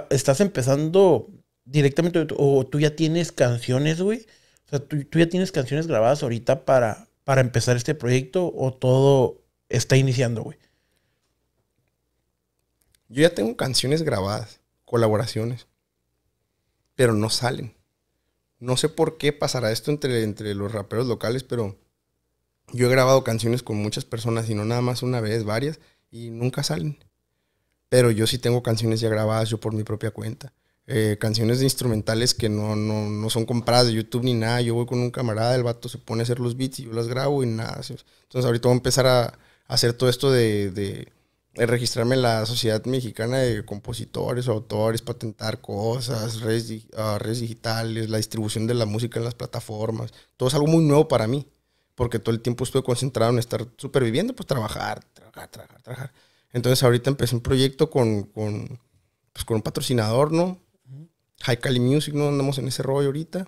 Speaker 1: estás empezando directamente o tú ya tienes canciones, güey. O sea, tú, ya tienes canciones grabadas ahorita para, para empezar este proyecto o todo está iniciando, güey? Yo ya
Speaker 2: tengo canciones grabadas, colaboraciones, pero no salen. No sé por qué pasará esto entre, entre los raperos locales, pero yo he grabado canciones con muchas personas y no nada más una vez, varias, y nunca salen. Pero yo sí tengo canciones ya grabadas yo por mi propia cuenta. Eh, canciones de instrumentales que no, no, no, son compradas de YouTube ni nada. Yo voy con un camarada, el vato se pone a hacer los beats y yo las grabo y nada. Entonces ahorita voy a empezar a, hacer todo esto de, de, registrarme en la Sociedad Mexicana de Compositores Autores, patentar cosas, redes, ah, redes digitales, la distribución de la música en las plataformas. Todo es algo muy nuevo para mí porque todo el tiempo estuve concentrado en estar superviviendo, pues trabajar, trabajar, trabajar, trabajar. Entonces ahorita empecé un proyecto con, con, pues, con un patrocinador, ¿no? High Cali Music, ¿no? Andamos en ese rollo ahorita.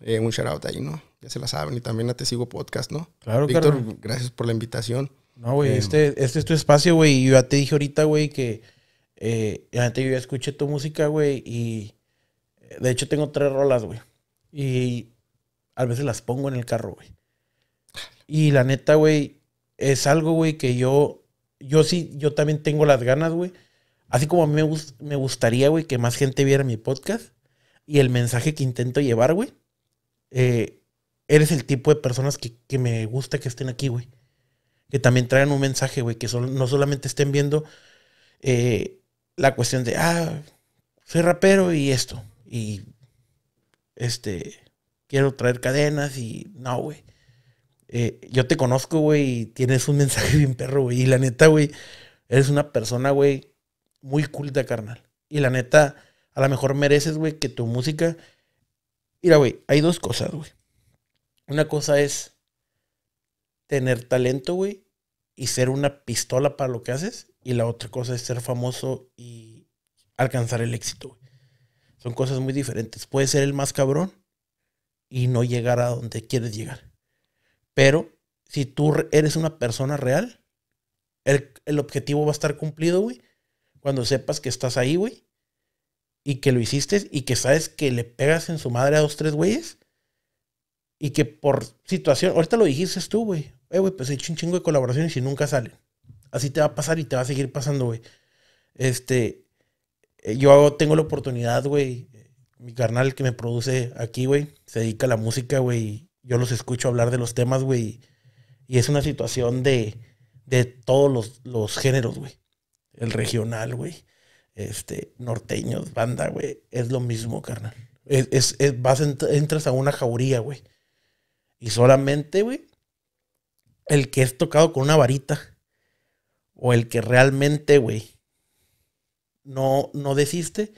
Speaker 2: Eh, un shout out ahí, ¿no? Ya se la saben. Y también a Te Sigo Podcast, ¿no? Claro, Víctor, claro. gracias por la invitación. No, güey, eh, este,
Speaker 1: este es tu espacio, güey. Y yo ya te dije ahorita, güey, que eh, antes yo ya escuché tu música, güey. Y de hecho tengo tres rolas, güey. Y a veces las pongo en el carro, güey. Y la neta, güey, es algo, güey, que yo, yo sí, yo también tengo las ganas, güey Así como a mí me, gustaría, güey, que más gente viera mi podcast y el mensaje que intento llevar, güey. Eh, eres el tipo de personas que, me gusta que estén aquí, güey. Que también traigan un mensaje, güey. Que no solamente estén viendo eh, la cuestión de, ah, soy rapero y esto. Y este, quiero traer cadenas y no, güey. Eh, yo te conozco, güey, y tienes un mensaje <laughs> bien perro, güey. Y la neta, güey, eres una persona, güey, muy culta, carnal. Y la neta, a lo mejor mereces, güey, que tu música. Mira, güey, hay dos cosas, güey. Una cosa es tener talento, güey, y ser una pistola para lo que haces. Y la otra cosa es ser famoso y alcanzar el éxito, güey. Son cosas muy diferentes. Puedes ser el más cabrón y no llegar a donde quieres llegar. Pero si tú eres una persona real, el, el objetivo va a estar cumplido, güey cuando sepas que estás ahí, güey, y que lo hiciste y que sabes que le pegas en su madre a dos, tres güeyes y que por situación, ahorita lo dijiste tú, güey, eh, güey, pues he hecho un chingo de colaboración y nunca salen. Así te va a pasar y te va a seguir pasando, güey. Este, eh, yo tengo la oportunidad, güey, mi carnal que me produce aquí, güey, se dedica a la música, güey, yo los escucho hablar de los temas, güey, y es una situación de, de todos los, los géneros, güey el regional, güey, este, norteños, banda, güey, es lo mismo, carnal. Es, vas, entras a una jauría, güey. Y solamente, güey, el que es tocado con una varita o el que realmente, güey, no, no desiste,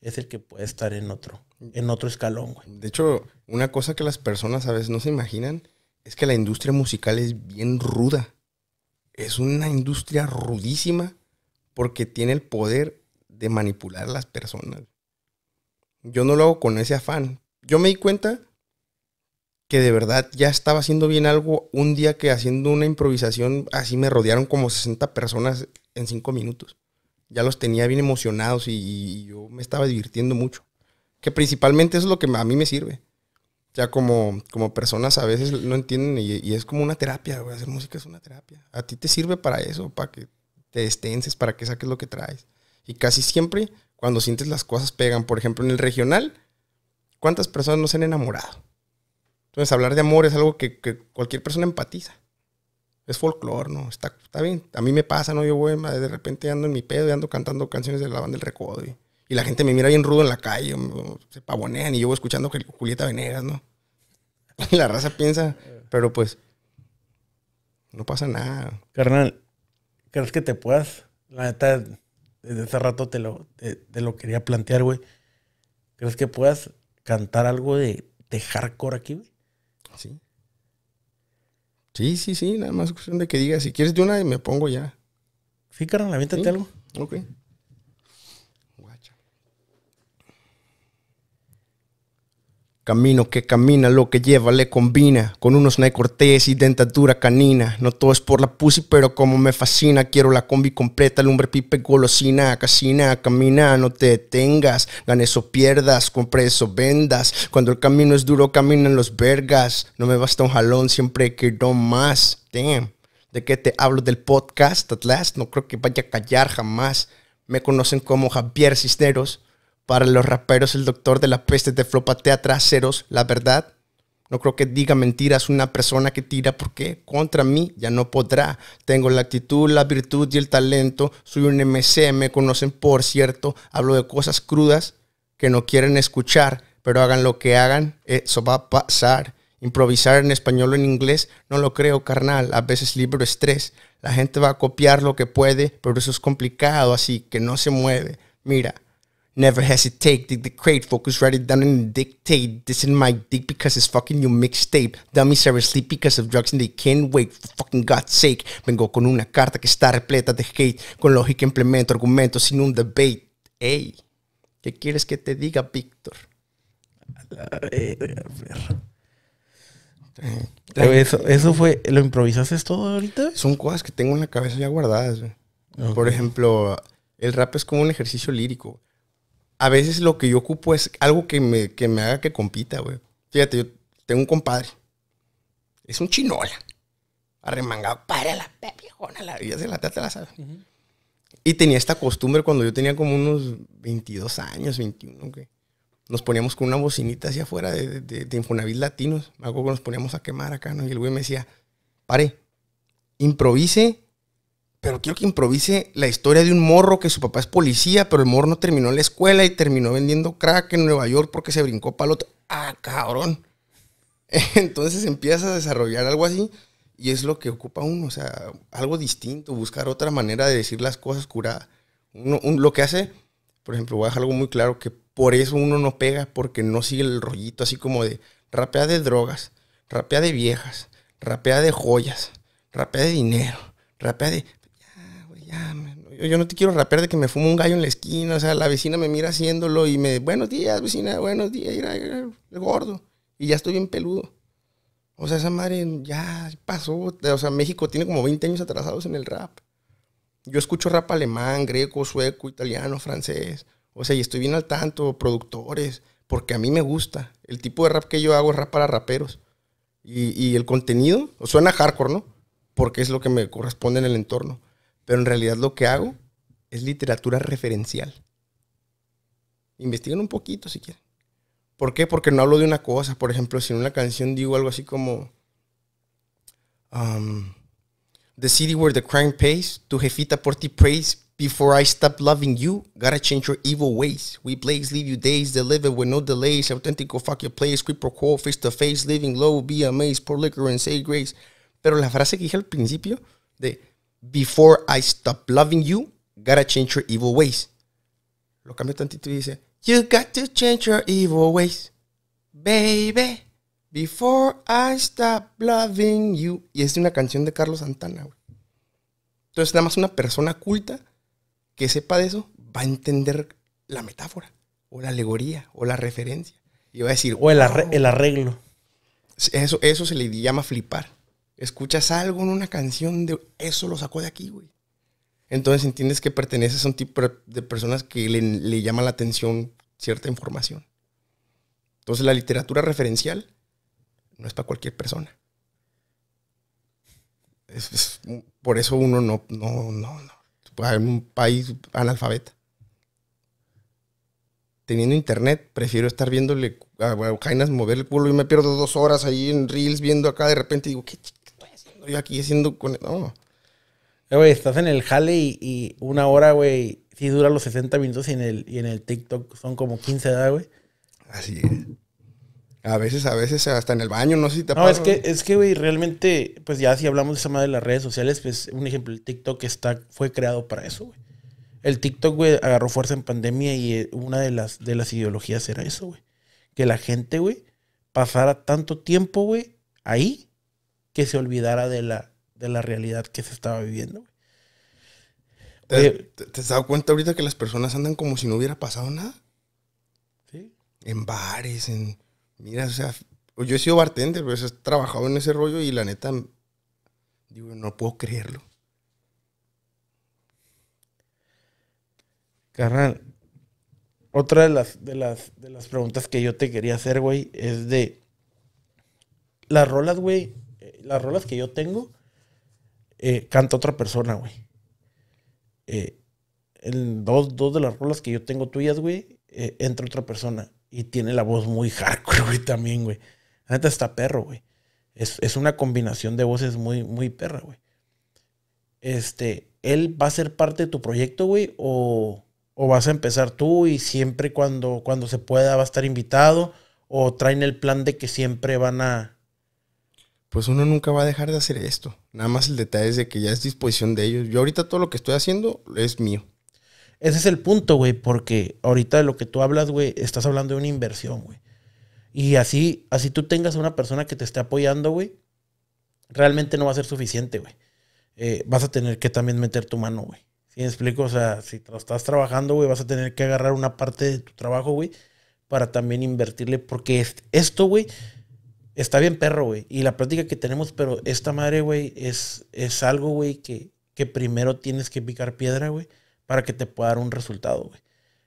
Speaker 1: es el que puede estar en otro, en otro escalón, güey. De
Speaker 2: hecho, una cosa que las personas a veces no se imaginan es que la industria musical es bien ruda. Es una industria rudísima porque tiene el poder de manipular a las personas. Yo no lo hago con ese afán. Yo me di cuenta que de verdad ya estaba haciendo bien algo un día que haciendo una improvisación así me rodearon como 60 personas en 5 minutos. Ya los tenía bien emocionados y, yo me estaba divirtiendo mucho. Que principalmente es lo que a mí me sirve. Ya como, como personas a veces no entienden y, es como una terapia, Hacer música es una terapia. A ti te sirve para eso, para que extenses para que saques lo que traes. Y casi siempre, cuando sientes las cosas pegan, por ejemplo, en el regional, ¿cuántas personas no se han enamorado? Entonces, hablar de amor es algo que, cualquier persona empatiza. Es folclore, ¿no? Está, bien. A mí me pasa, ¿no? Yo voy, de repente ando en mi pedo y ando cantando canciones de la banda del recodo. Y, la gente me mira bien rudo en la calle, se pavonean y yo voy escuchando Julieta Venegas, ¿no? <laughs> la raza piensa, pero pues, no
Speaker 1: pasa nada. Carnal, crees que te puedas? La neta, desde hace rato te lo, te, lo quería plantear, güey. ¿Crees que puedas cantar algo de, de hardcore aquí, güey? Sí. Sí, sí, sí, nada más
Speaker 2: cuestión de que digas, si quieres de una, y me pongo ya. Sí, carnal, aviéntate algo. Ok. Camino que camina, lo que lleva le combina, con unos Cortez y dentadura canina. No todo es por la pussy, pero como me fascina, quiero la combi completa, lumbre, pipe, golosina, casina, camina, no te detengas, ganes o pierdas, compres o vendas. Cuando el camino es duro, caminan los vergas. No me basta un jalón, siempre quiero más. Damn, ¿de qué te hablo del podcast? Atlas? no creo que vaya a callar jamás. Me conocen como Javier Cisneros para los raperos, el doctor de la peste de flopatea traseros, la verdad. No creo que diga mentiras una persona que tira porque contra mí ya no podrá. Tengo la actitud, la virtud y el talento. Soy un MC, me conocen por cierto. Hablo de cosas crudas que no quieren escuchar, pero hagan lo que hagan, eso va a pasar. Improvisar en español o en inglés, no lo creo, carnal. A veces libro estrés. La gente va a copiar lo que puede, pero eso es complicado, así que no se mueve. Mira, Never hesitate, dig the crate, focus, write it down and dictate. This in my dick because it's fucking your mixtape. Dummies are asleep because of drugs and they can't wait, for fucking God's sake. Vengo con una carta que está repleta de hate, con lógica implemento argumentos sin un debate. Ey, ¿qué quieres que te diga, Víctor?
Speaker 1: eso, eso, fue, ¿lo improvisaste todo
Speaker 2: ahorita? Son cosas que tengo en la cabeza ya guardadas. Por ejemplo, el rap es como un ejercicio lírico a veces lo que yo ocupo es algo que me, haga que compita, güey. Fíjate, yo tengo un compadre. Es un chinola. Arremangado. Para la pepijona. La vida se la te la sabe. Y tenía esta costumbre cuando yo tenía como unos 22 años, 21, que nos poníamos con una bocinita hacia afuera de, de, de Infonavit Latinos. algo que nos poníamos a quemar acá, ¿no? Y el güey me decía, pare, improvise pero quiero que improvise la historia de un morro que su papá es policía, pero el morro no terminó la escuela y terminó vendiendo crack en Nueva York porque se brincó para otro. Ah, cabrón. <laughs> Entonces empieza a desarrollar algo así y es lo que ocupa uno, o sea, algo distinto, buscar otra manera de decir las cosas curada. Uno, lo que hace, por ejemplo, voy a dejar algo muy claro, que por eso uno no pega, porque no sigue el rollito así como de rapea de drogas, rapea de viejas, rapea de joyas, rapea de dinero, rapea de ya, yo no te quiero rapear de que me fumo un gallo en la esquina, o sea, la vecina me mira haciéndolo y me, buenos días, vecina, buenos días, gordo. Y ya estoy bien peludo. O sea, esa madre ya pasó. O sea, México tiene como 20 años atrasados en el rap. Yo escucho rap alemán, greco, sueco, italiano, francés. O sea, y estoy bien al tanto, productores, porque a mí me gusta. El tipo de rap que yo hago es rap para raperos. Y, y el contenido suena hardcore, ¿no? Porque es lo que me corresponde en el entorno. Pero en realidad lo que hago es literatura referencial. Investigan un poquito si quieren. ¿Por qué? Porque no hablo de una cosa. Por ejemplo, si en una canción digo algo así como um, The city where the crime pays, tu jefita por ti prays, Before I stop loving you, gotta change your evil ways. We blaze, leave you days, deliver with no delays. Authentic, fuck your place, creep or call, face to face, living low, be amazed, pour liquor and say grace. Pero la frase que dije al principio de before I stop loving you, gotta change your evil ways. Lo cambia tantito y dice, you got to change your evil ways, baby, before I stop loving you. Y es una canción de Carlos Santana, güey. Entonces nada más una persona culta que sepa de eso va a entender la metáfora, o la alegoría, o la referencia. Y va a decir, o el, arreglo. Eso, eso se le llama flipar escuchas algo en una canción de eso lo sacó de aquí, güey. Entonces entiendes que perteneces a un tipo de personas que le, llama la atención cierta información. Entonces la literatura referencial no es para cualquier persona. por eso uno no, no, no, no. En un país analfabeta. Teniendo internet, prefiero estar viéndole a Jainas mover el culo y me pierdo dos horas ahí en Reels viendo acá de repente y digo, ¿qué, aquí haciendo con.?
Speaker 1: No. Eh, güey, estás en el jale y, una hora, güey, sí dura los 60 minutos y en el, y en el TikTok son como 15 da güey. Así A
Speaker 2: veces, a veces, hasta en el baño, no sé si te No, es que,
Speaker 1: es que, güey, realmente, pues ya si hablamos de esa de las redes sociales, pues un ejemplo, el TikTok está, fue creado para eso, güey. El TikTok, güey, agarró fuerza en pandemia y eh, una de las, de las ideologías era eso, güey. Que la gente, güey, pasara tanto tiempo, güey, ahí que se olvidara de la, de la realidad que se estaba viviendo. te, has dado cuenta ahorita que las personas
Speaker 2: andan como si no hubiera pasado nada? Sí. En bares, en... Mira, o sea, yo he sido bartender, pero he trabajado en ese rollo y la neta, digo, no puedo
Speaker 1: creerlo. Carnal, otra de las, de las, de las preguntas que yo te quería hacer, güey, es de... Las rolas, güey, eh, las rolas que yo tengo, eh, canta otra persona, güey. Eh, en dos, de las rolas que yo tengo tuyas, güey, entra otra persona. Y tiene la voz muy hardcore, <laughs> güey, también, güey. La neta está perro, güey. Es, una combinación de voces muy, muy perra, güey. Este, ¿él va a ser parte de tu proyecto, güey? O, o, vas a empezar tú y siempre cuando, cuando se pueda va a estar invitado? ¿O traen el plan de que siempre van a, pues uno nunca va a dejar de hacer esto.
Speaker 2: Nada más el detalle
Speaker 1: es de que ya es disposición de ellos. Yo ahorita todo lo que estoy haciendo es mío. Ese es el punto, güey, porque ahorita de lo que tú hablas, güey, estás hablando de una inversión, güey. Y así, así tú tengas a una persona que te esté apoyando, güey, realmente no va a ser suficiente, güey. Eh, vas a tener que también meter tu mano, güey. Si me explico? O sea, si te estás trabajando, güey, vas a tener que agarrar una parte de tu trabajo, güey, para también invertirle, porque esto, güey, Está bien perro, güey. Y la práctica que tenemos, pero esta madre, güey, es, es algo, güey, que, primero tienes que picar piedra, güey, para que te pueda dar un resultado, güey.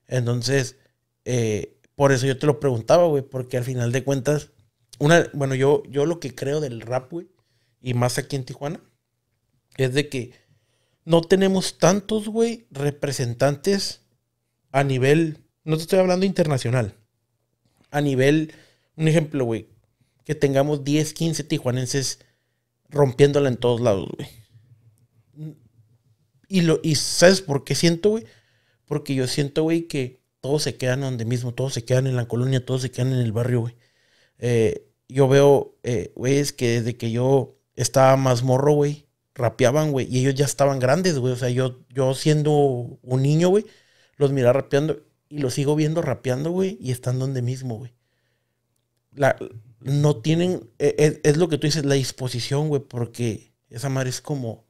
Speaker 1: Entonces, eh, por eso yo te lo preguntaba, güey, porque al final de cuentas, una, bueno, yo, yo lo que creo del rap, güey, y más aquí en Tijuana, es de que no tenemos tantos, güey, representantes a nivel, no te estoy hablando internacional, a nivel, un ejemplo, güey, que tengamos 10, 15 tijuanenses rompiéndola en todos lados, güey. Y, lo, y ¿sabes por qué siento, güey? Porque yo siento, güey, que todos se quedan donde mismo, todos se quedan en la colonia, todos se quedan en el barrio, güey. Eh, yo veo, eh, güey, es que desde que yo estaba más morro, güey, rapeaban, güey, y ellos ya estaban grandes, güey. O sea, yo, yo siendo un niño, güey, los miraba rapeando y los sigo viendo rapeando, güey, y están donde mismo, güey. La, no tienen, e, e, es, lo que tú dices, la disposición, güey, porque esa madre es como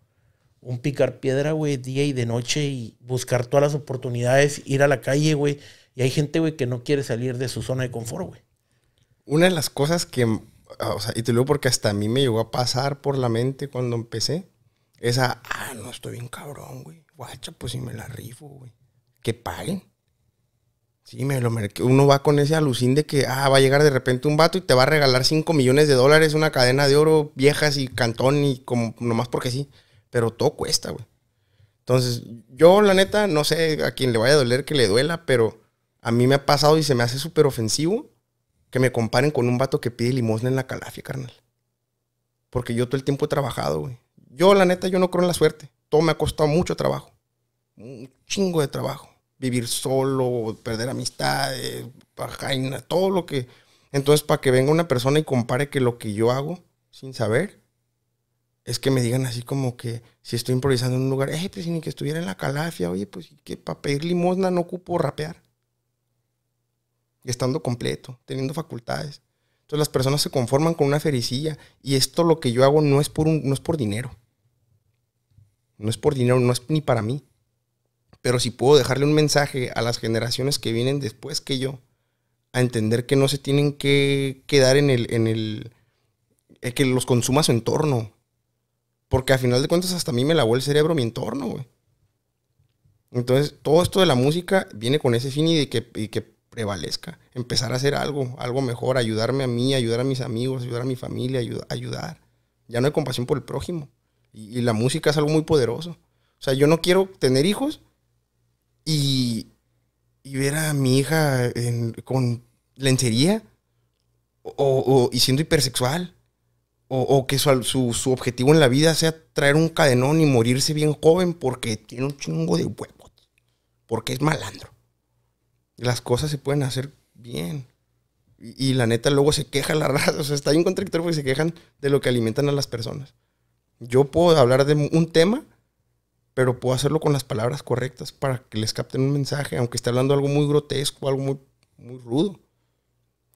Speaker 1: un picar piedra, güey, día y de noche y buscar todas las oportunidades, ir a la calle, güey. Y hay gente, güey, que no quiere salir de su zona de confort, güey. Una de las cosas
Speaker 2: que, ah, o sea, y te lo digo porque hasta a mí me llegó a pasar por la mente cuando empecé, esa, ah, no, estoy bien cabrón, güey. Guacha, pues si me la rifo, güey. Que paguen. Sí, me lo Uno va con ese alucín de que ah, va a llegar de repente un vato y te va a regalar 5 millones de dólares, una cadena de oro, viejas y cantón y como nomás porque sí. Pero todo cuesta, güey. Entonces, yo la neta, no sé a quién le vaya a doler que le duela, pero a mí me ha pasado y se me hace súper ofensivo que me comparen con un vato que pide limosna en la calafia, carnal. Porque yo todo el tiempo he trabajado, güey. Yo, la neta, yo no creo en la suerte. Todo me ha costado mucho trabajo. Un chingo de trabajo vivir solo, perder amistades, todo lo que... Entonces, para que venga una persona y compare que lo que yo hago, sin saber, es que me digan así como que si estoy improvisando en un lugar, eh, pues ni que estuviera en la calafia, oye, pues que para pedir limosna no ocupo rapear. estando completo, teniendo facultades. Entonces las personas se conforman con una fericilla y esto lo que yo hago no es por, no es por dinero. No es por dinero, no es ni para mí pero si puedo dejarle un mensaje a las generaciones que vienen después que yo, a entender que no se tienen que quedar en el, en el, eh, que los consuma su entorno. Porque a final de cuentas hasta a mí me lavó el cerebro mi entorno, güey. Entonces, todo esto de la música viene con ese fin y de que, prevalezca. Empezar a hacer algo, algo mejor, ayudarme a mí, ayudar a mis amigos, ayudar a mi familia, ayudar. Ya no hay compasión por el prójimo. Y, y la música es algo muy poderoso. O sea, yo no quiero tener hijos, y, ver a mi hija con lencería o, o, y siendo hipersexual. O, o que su, objetivo en la vida sea traer un cadenón y morirse bien joven porque tiene un chingo de huevos. Porque es malandro. Las cosas se pueden hacer bien. Y, y la neta luego se queja la <laughs> raza. O sea, está bien contradictorio porque se quejan de lo que alimentan a las personas. Yo puedo hablar de un tema pero puedo hacerlo con las palabras correctas para que les capten un mensaje, aunque esté hablando algo muy grotesco, algo muy, muy rudo.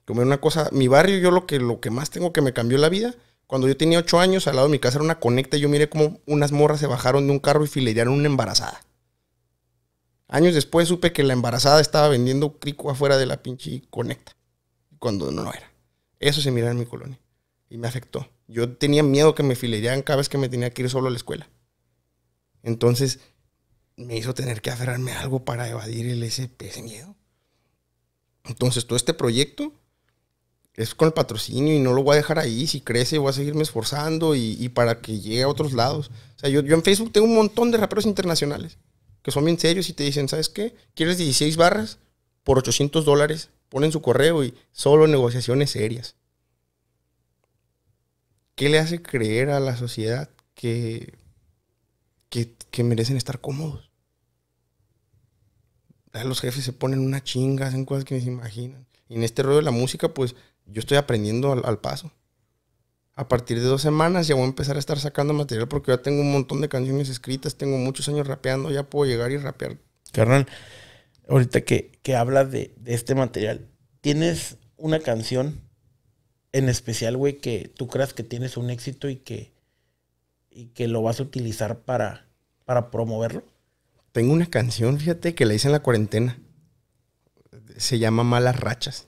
Speaker 2: Como una cosa, mi barrio, yo lo que, lo que más tengo que me cambió la vida, cuando yo tenía ocho años, al lado de mi casa era una conecta, y yo miré como unas morras se bajaron de un carro y filerearon una embarazada. Años después supe que la embarazada estaba vendiendo crico afuera de la pinche conecta, cuando no lo era. Eso se miró en mi colonia y me afectó. Yo tenía miedo que me filerearan cada vez que me tenía que ir solo a la escuela. Entonces me hizo tener que aferrarme a algo para evadir el ese, ese miedo. Entonces todo este proyecto es con el patrocinio y no lo voy a dejar ahí. Si crece, voy a seguirme esforzando y, para que llegue a otros lados. O sea, yo, yo, en Facebook tengo un montón de raperos internacionales que son bien serios y te dicen, ¿sabes qué? ¿Quieres 16 barras por 800 dólares? Ponen su correo y solo negociaciones serias. ¿Qué le hace creer a la sociedad que que, merecen estar cómodos. Los jefes se ponen una chinga, hacen cosas que ni se imaginan. Y en este rollo de la música, pues yo estoy aprendiendo al, paso. A partir de dos semanas ya voy a empezar a estar sacando material porque ya tengo un montón
Speaker 1: de canciones escritas, tengo muchos años rapeando, ya puedo llegar y rapear. Carnal, ahorita que, que hablas de, de este material, ¿tienes una canción en especial, güey, que tú creas que tienes un éxito y que y que lo vas a utilizar para,
Speaker 2: para promoverlo? Tengo una canción, fíjate, que la hice en la cuarentena. Se llama Malas Rachas.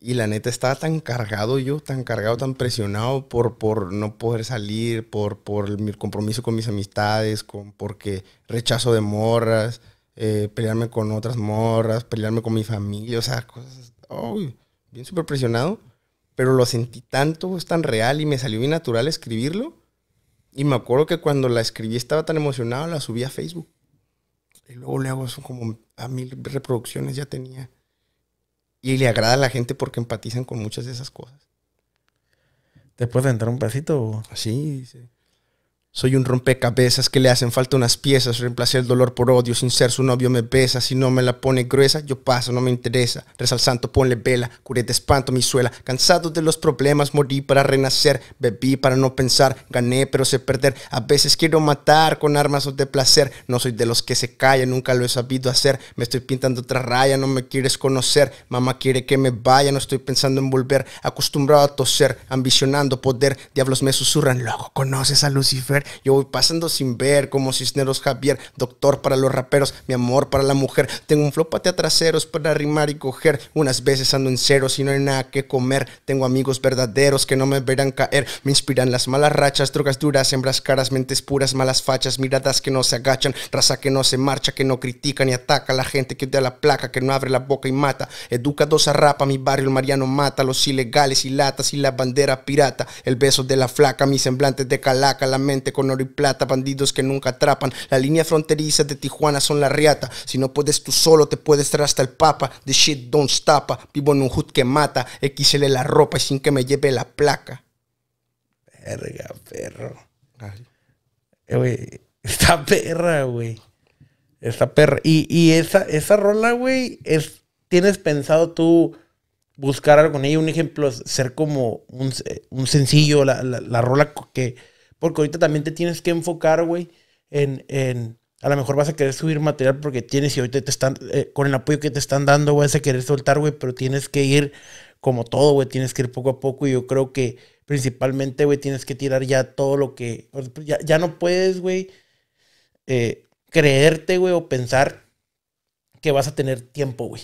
Speaker 2: Y la neta estaba tan cargado yo, tan cargado, tan presionado por, por no poder salir, por, por mi compromiso con mis amistades, con, porque rechazo de morras, eh, pelearme con otras morras, pelearme con mi familia, o sea, cosas, bien súper presionado. Pero lo sentí tanto, es tan real y me salió bien natural escribirlo y me acuerdo que cuando la escribí estaba tan emocionado, la subí a Facebook. Y luego le hago eso como a mil reproducciones ya tenía. Y le agrada a la gente porque empatizan con muchas de esas cosas. Después de entrar un pedacito? Sí, sí. Soy un rompecabezas que le hacen falta unas piezas. Reemplacé el dolor por odio. Sin ser su novio me besa. Si no me la pone gruesa, yo paso, no me interesa. santo, ponle vela. Curé de espanto mi suela. Cansado de los problemas, morí para renacer. Bebí para no pensar. Gané, pero sé perder. A veces quiero matar con armas de placer. No soy de los que se callan, nunca lo he sabido hacer. Me estoy pintando otra raya, no me quieres conocer. Mamá quiere que me vaya, no estoy pensando en volver. Acostumbrado a toser, ambicionando poder. Diablos me susurran, ¿Luego conoces a Lucifer. Yo voy pasando sin ver, como Cisneros Javier, doctor para los raperos, mi amor para la mujer. Tengo un flopate a traseros para rimar y coger. Unas veces ando en cero si no hay nada que comer. Tengo amigos verdaderos que no me verán caer. Me inspiran las malas rachas, drogas duras, hembras caras, mentes puras, malas fachas, miradas que no se agachan, raza que no se marcha, que no critica ni ataca. La gente que da la placa, que no abre la boca y mata. Educa dos a rapa, mi barrio el mariano mata. Los ilegales y latas y la bandera pirata. El beso de la flaca, mi semblante de calaca, la mente con oro y plata, bandidos que nunca atrapan. La línea fronteriza de Tijuana son la riata. Si no puedes tú solo, te puedes traer hasta el papa. The shit don't stop. Vivo en un hood que mata. XL la ropa sin que me lleve la placa. Verga, perro.
Speaker 1: Eh, esta perra, güey. Esta perra. Y, esa, esa rola, güey, es. ¿Tienes pensado tú buscar algo con ella? Un ejemplo, ser como un, sencillo, la rola que porque ahorita también te tienes que enfocar, güey, en, a lo mejor vas a querer subir material porque tienes y ahorita te están, eh, con el apoyo que te están dando, vas a querer soltar, güey, pero tienes que ir como todo, güey, tienes que ir poco a poco y yo creo que principalmente, güey, tienes que tirar ya todo lo que, pues, pues, ya, no puedes, güey, eh, creerte, güey, o pensar que vas a tener tiempo, güey.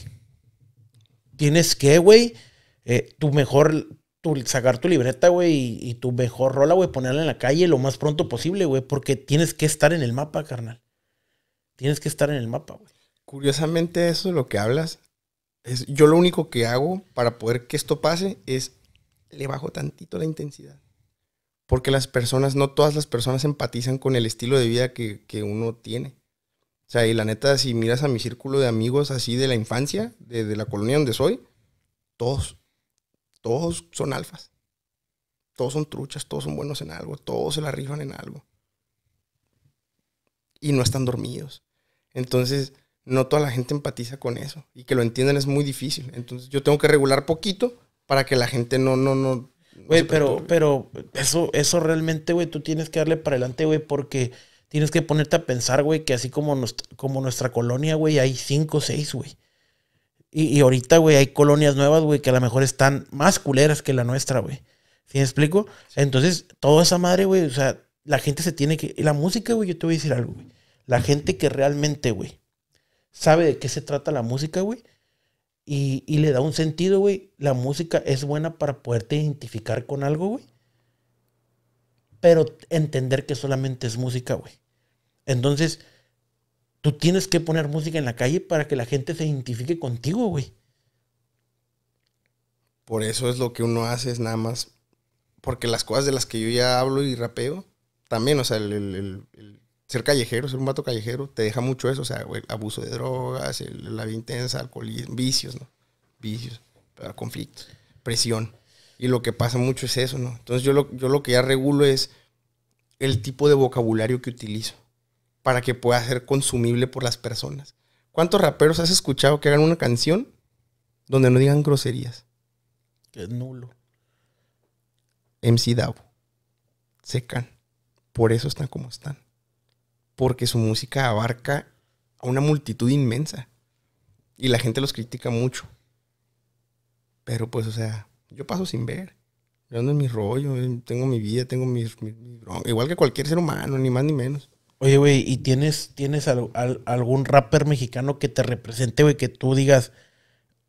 Speaker 1: Tienes que, güey, eh, tu mejor, sacar tu libreta, güey, y, tu mejor rola, güey, ponerla en la calle lo más pronto posible, güey, porque tienes que estar en el mapa, carnal. Tienes que estar en el mapa, güey.
Speaker 2: Curiosamente, eso de lo que hablas, es, yo lo único que hago para poder que esto pase es le bajo tantito la intensidad. Porque las personas, no todas las personas empatizan con el estilo de vida que, uno tiene. O sea, y la neta, si miras a mi círculo de amigos así de la infancia, de, de la colonia donde soy, todos todos son alfas. Todos son truchas, todos son buenos en algo, todos se la rifan en algo. Y no están dormidos. Entonces, no toda la gente empatiza con eso. Y que lo entiendan es muy difícil. Entonces, yo tengo que regular poquito para que la gente
Speaker 1: no, no, no. Güey, pero, pero eso, eso realmente, güey, tú tienes que darle para adelante, güey, porque tienes que ponerte a pensar, güey, que así como, como nuestra colonia, güey, hay cinco o seis, güey. Y, ahorita, güey, hay colonias nuevas, güey, que a lo mejor están más culeras que la nuestra, güey. ¿Sí me explico? Entonces, toda esa madre, güey, o sea, la gente se tiene que... Y la música, güey, yo te voy a decir algo, güey. La gente que realmente, güey, sabe de qué se trata la música, güey, y, y, le da un sentido, güey. La música es buena para poderte identificar con algo, güey. Pero entender que solamente es música, güey. Entonces, Tú tienes que poner música en la calle para que la gente se identifique contigo, güey.
Speaker 2: Por eso es lo que uno hace, es nada más. Porque las cosas de las que yo ya hablo y rapeo, también, o sea, el, ser callejero, ser un vato callejero, te deja mucho eso, o sea, abuso de drogas, la vida intensa, alcoholismo, vicios, ¿no? Vicios, conflictos, presión. Y lo que pasa mucho es eso, ¿no? Entonces yo lo, yo lo que ya regulo es el tipo de vocabulario que utilizo para que pueda ser consumible por las personas. ¿Cuántos raperos has escuchado que hagan una canción donde no digan groserías? Que es nulo. MC Davo. Secan. Por eso están como están. Porque su música abarca a una multitud inmensa. Y la gente los critica mucho. Pero pues, o sea, yo paso sin ver.
Speaker 1: Yo ando en mi rollo, tengo mi vida, tengo Igual que cualquier ser humano, ni más ni menos. Oye, güey, ¿y tienes, tienes algún rapper mexicano que te represente, güey, que tú digas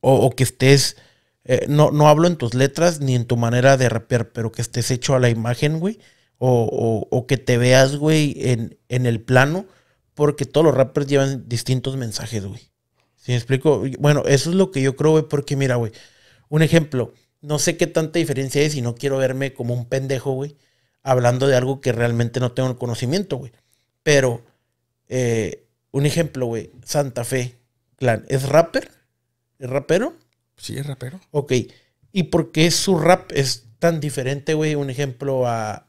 Speaker 1: o, que estés, eh, no, no hablo en tus letras ni en tu manera de rapear, pero que estés hecho a la imagen, güey, o, o, que te veas, güey, en, en el plano, porque todos los rappers llevan distintos mensajes, güey. ¿Sí me explico? Bueno, eso es lo que yo creo, güey, porque mira, güey, un ejemplo, no sé qué tanta diferencia es y no quiero verme como un pendejo, güey, hablando de algo que realmente no tengo el conocimiento, güey. Pero, eh, un ejemplo, güey, Santa Fe Clan, ¿es rapper? ¿Es rapero? Sí, es rapero. Ok. ¿Y por qué su rap es tan diferente, güey, un ejemplo a,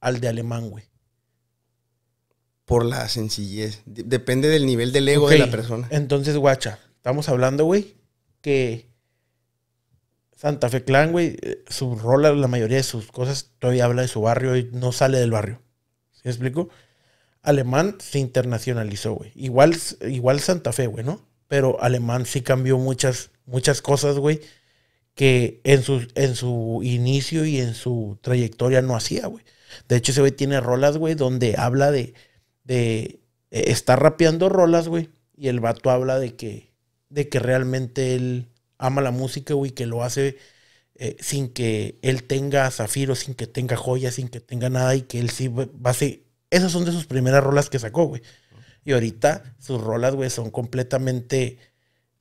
Speaker 1: al de alemán, güey?
Speaker 2: Por la sencillez. depende del nivel del ego de la persona.
Speaker 1: Entonces, guacha, estamos hablando, güey, que Santa Fe Clan, güey, eh, su rola, la mayoría de sus cosas todavía habla de su barrio y no sale del barrio. ¿Sí me explico? Alemán se internacionalizó, güey. Igual, igual Santa Fe, güey, ¿no? Pero Alemán sí cambió muchas, muchas cosas, güey, que en su, en su inicio y en su trayectoria no hacía, güey. De hecho, ese güey tiene rolas, güey, donde habla de, de, eh, está rapeando rolas, güey, y el vato habla de que, de que realmente él ama la música, güey, que lo hace eh, sin que él tenga zafiro, sin que tenga joyas, sin que tenga nada, y que él sí va a ser esas son de sus primeras rolas que sacó, güey. Y ahorita sus rolas, güey, son completamente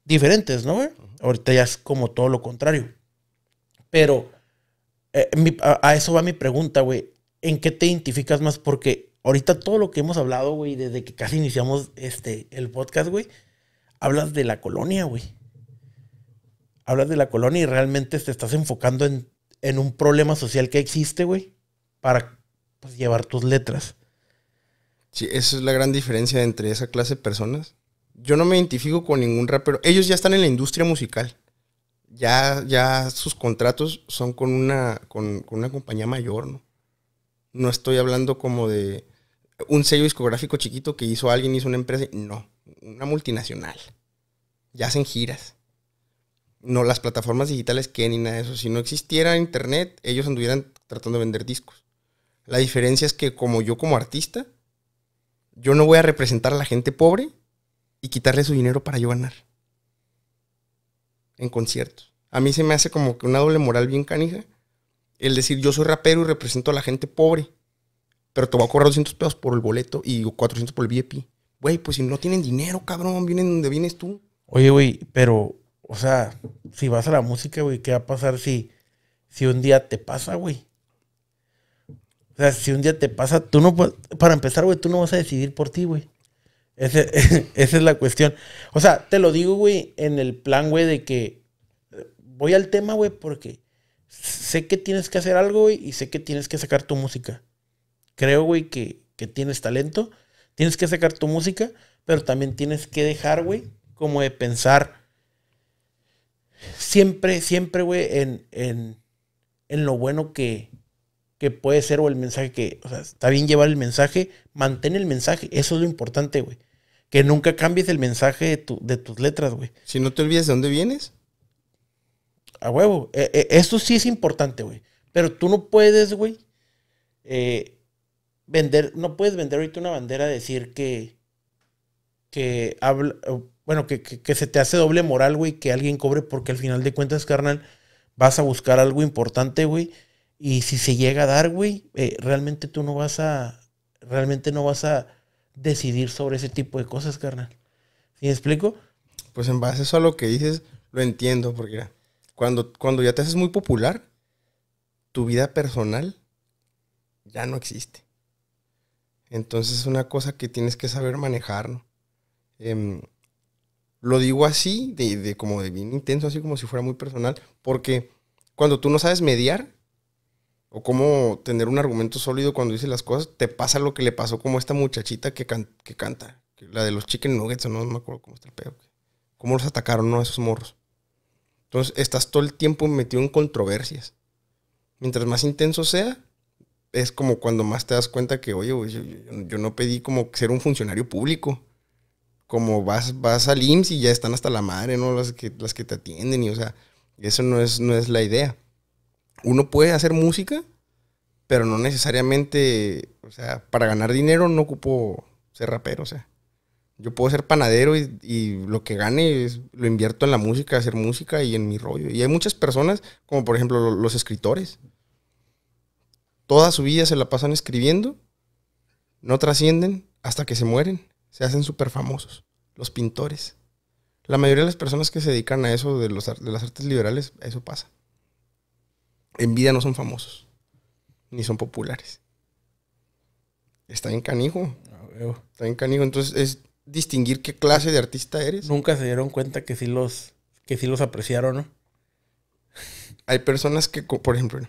Speaker 1: diferentes, ¿no, güey? Ahorita ya es como todo lo contrario. Pero eh, a, eso va mi pregunta, güey. ¿En qué te identificas más? Porque ahorita todo lo que hemos hablado, güey, desde que casi iniciamos este, el podcast, güey, hablas de la colonia, güey. Hablas de la colonia y realmente te estás enfocando en, un problema social que existe, güey, para pues, llevar tus letras.
Speaker 2: Sí, esa es la gran diferencia entre esa clase de personas. Yo no me identifico con ningún rapero. Ellos ya están en la industria musical. Ya, ya sus contratos son con una, con, una compañía mayor, ¿no? No estoy hablando como de un sello discográfico chiquito que hizo alguien, hizo una empresa. No, una multinacional. Ya hacen giras. No las plataformas digitales que ni nada de eso. Si no existiera internet, ellos anduvieran tratando de vender discos. La diferencia es que como yo como artista, yo no voy a representar a la gente pobre y quitarle su dinero para yo ganar. En conciertos. A mí se me hace como que una doble moral bien canija. El decir, yo soy rapero y represento a la gente pobre, pero te voy a cobrar 200 pesos por el boleto y 400 por el VIP. Güey, pues si no tienen dinero, cabrón, vienen donde vienes tú.
Speaker 1: Oye, güey, pero, o sea, si vas a la música, güey, ¿qué va a pasar si, si un día te pasa, güey? O sea, si un día te pasa, tú no puedes, para empezar, güey, tú no vas a decidir por ti, güey. <laughs> esa es la cuestión. O sea, te lo digo, güey, en el plan, güey, de que voy al tema, güey, porque sé que tienes que hacer algo, güey, y sé que tienes que sacar tu música. Creo, güey, que, tienes talento, tienes que sacar tu música, pero también tienes que dejar, güey, como de pensar siempre, siempre, güey, en, en, en lo bueno que, que puede ser o el mensaje que, o sea, está bien llevar el mensaje, mantén el mensaje, eso es lo importante, güey. Que nunca cambies el mensaje de, tus letras, güey. Si no te olvides de dónde vienes. A huevo, e, e, Eso sí es importante, güey. Pero tú no puedes, güey, eh, vender, no puedes vender ahorita una bandera, decir que, que habla, bueno, que, que, que, se te hace doble moral, güey, que alguien cobre, porque al final de cuentas, carnal, vas a buscar algo importante, güey, y si se llega a dar, güey, eh, realmente tú no vas a, realmente no vas a decidir sobre ese tipo de cosas, carnal. ¿Sí me explico? Pues
Speaker 2: en base a eso a lo que dices, lo entiendo, porque cuando, cuando ya te haces muy popular, tu vida personal ya no existe. Entonces es una cosa que tienes que saber manejar, ¿no? Em, lo digo así, de, de, como de bien intenso, así como si fuera muy personal, porque cuando tú no sabes mediar, o cómo tener un argumento sólido cuando dice las cosas, te pasa lo que le pasó como esta muchachita que, que canta, la de los chicken nuggets, o no me acuerdo cómo está el pedo. Cómo los atacaron, ¿no? Esos morros. Entonces, estás todo el tiempo metido en controversias. Mientras más intenso sea, es como cuando más te das cuenta que, oye, yo, yo no pedí como ser un funcionario público. Como vas, vas al IMSS y ya están hasta la madre, ¿no? Las que, las que te atienden y, o sea, eso no es, no es la idea uno puede hacer música, pero no necesariamente, o sea, para ganar dinero no ocupo ser rapero, o sea. Yo puedo ser panadero y, lo que gane lo invierto en la música, hacer música y en mi rollo. Y hay muchas personas, como por ejemplo los escritores. Toda su vida se la pasan escribiendo, no trascienden hasta que se mueren, se hacen súper famosos. Los pintores. La mayoría de las personas que se dedican a eso de, de las artes liberales, eso pasa en vida no son famosos, ni son populares. Está en canijo. Ah, Está en canijo. Entonces es distinguir qué clase de artista eres. Nunca se dieron cuenta que sí los, que sí los apreciaron, ¿no? <laughs> Hay personas que, por ejemplo,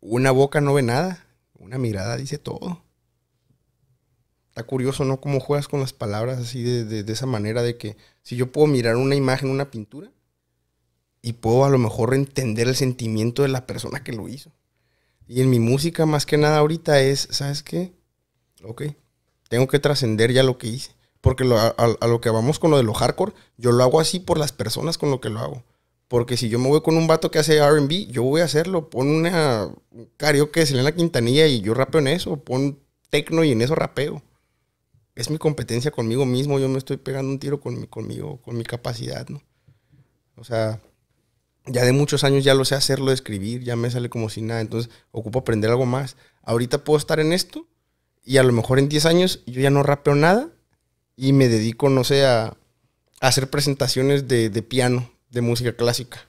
Speaker 2: una boca no ve nada, una mirada dice todo. Está curioso, ¿no? Cómo juegas con las palabras así de esa manera de que si yo puedo mirar una imagen, una pintura, y puedo a lo mejor entender el sentimiento de la persona que lo hizo. Y en mi música, más que nada ahorita, es, ¿sabes qué? Ok, tengo que trascender ya lo que hice. Porque a, lo que vamos con lo de lo hardcore, yo lo hago así por las personas con lo que lo hago. Porque si yo me voy con un vato que hace RB, yo voy a hacerlo. Pon una karaoke en la Quintanilla y yo rapeo en eso. Pon tecno y en eso rapeo. Es mi competencia conmigo mismo. Yo me estoy pegando un tiro con mi, conmigo, con mi capacidad, ¿no? O sea, ya de muchos años ya lo sé hacerlo, de escribir, ya me sale como si nada, entonces ocupo aprender algo más. Ahorita puedo estar en esto y a lo mejor en 10 años yo ya no rapeo nada y me dedico, no sé, a, hacer presentaciones de, piano, de música clásica.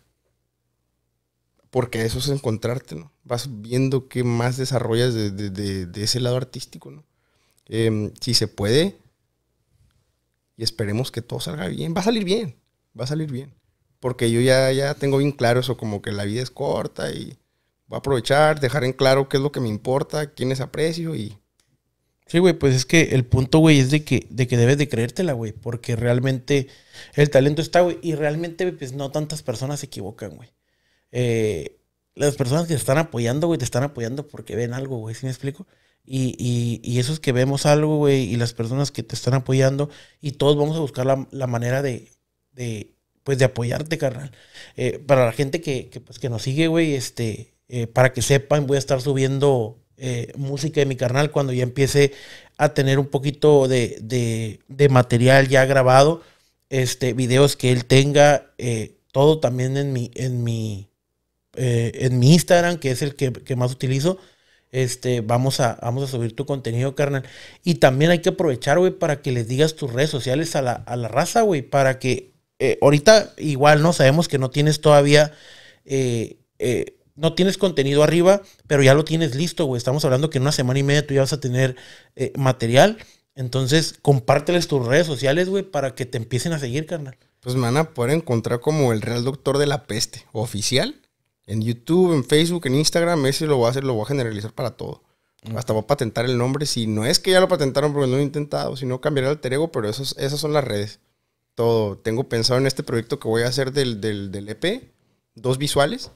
Speaker 2: Porque eso es encontrarte, ¿no? Vas viendo qué más desarrollas de, ese lado artístico, ¿no? Em, si se puede, y esperemos que todo salga bien, va a salir bien, va a salir bien porque yo ya, ya tengo bien claro eso, como que la vida es corta y voy a aprovechar, dejar en claro qué es lo que me importa, quién es aprecio y...
Speaker 1: Sí, güey, pues es que el punto, güey, es de que, de que debes de creértela, güey, porque realmente el talento está, güey, y realmente, pues no tantas personas se equivocan, güey. Eh, las personas que te están apoyando, güey, te están apoyando porque ven algo, güey, ¿si me explico? Y, y, y, esos que vemos algo, güey, y las personas que te están apoyando, y todos vamos a buscar la, manera de pues de apoyarte, carnal. Eh, para la gente pues, que, nos sigue, güey, este, eh, para que sepan, voy a estar subiendo eh, música de mi carnal cuando ya empiece a tener un poquito de, de, material ya grabado, este, videos que él tenga, todo también en mi, en mi, en mi Instagram, que es el que, más utilizo. Este, vamos a, vamos a subir tu contenido, carnal. Y también hay que aprovechar, güey, para que les digas tus redes sociales a la, a la raza, güey, para que eh, ahorita igual, ¿no? Sabemos que no tienes todavía, eh, eh, no tienes contenido arriba, pero ya lo tienes listo, güey. Estamos hablando que en una semana y media tú ya vas a tener material. Entonces, compárteles tus redes sociales, güey, para que te empiecen a seguir, carnal. Pues me van a poder encontrar como el Real Doctor de la Peste, oficial. En YouTube,
Speaker 2: en Facebook, en Instagram, ese lo voy a hacer, lo voy a generalizar para todo. Mm. Hasta voy a patentar el nombre, si no es que ya lo patentaron porque no lo he intentado, si no cambiaré el alter ego, pero esos, esas son las redes todo. Tengo pensado en este proyecto que voy a hacer del, del, del EP, dos visuales.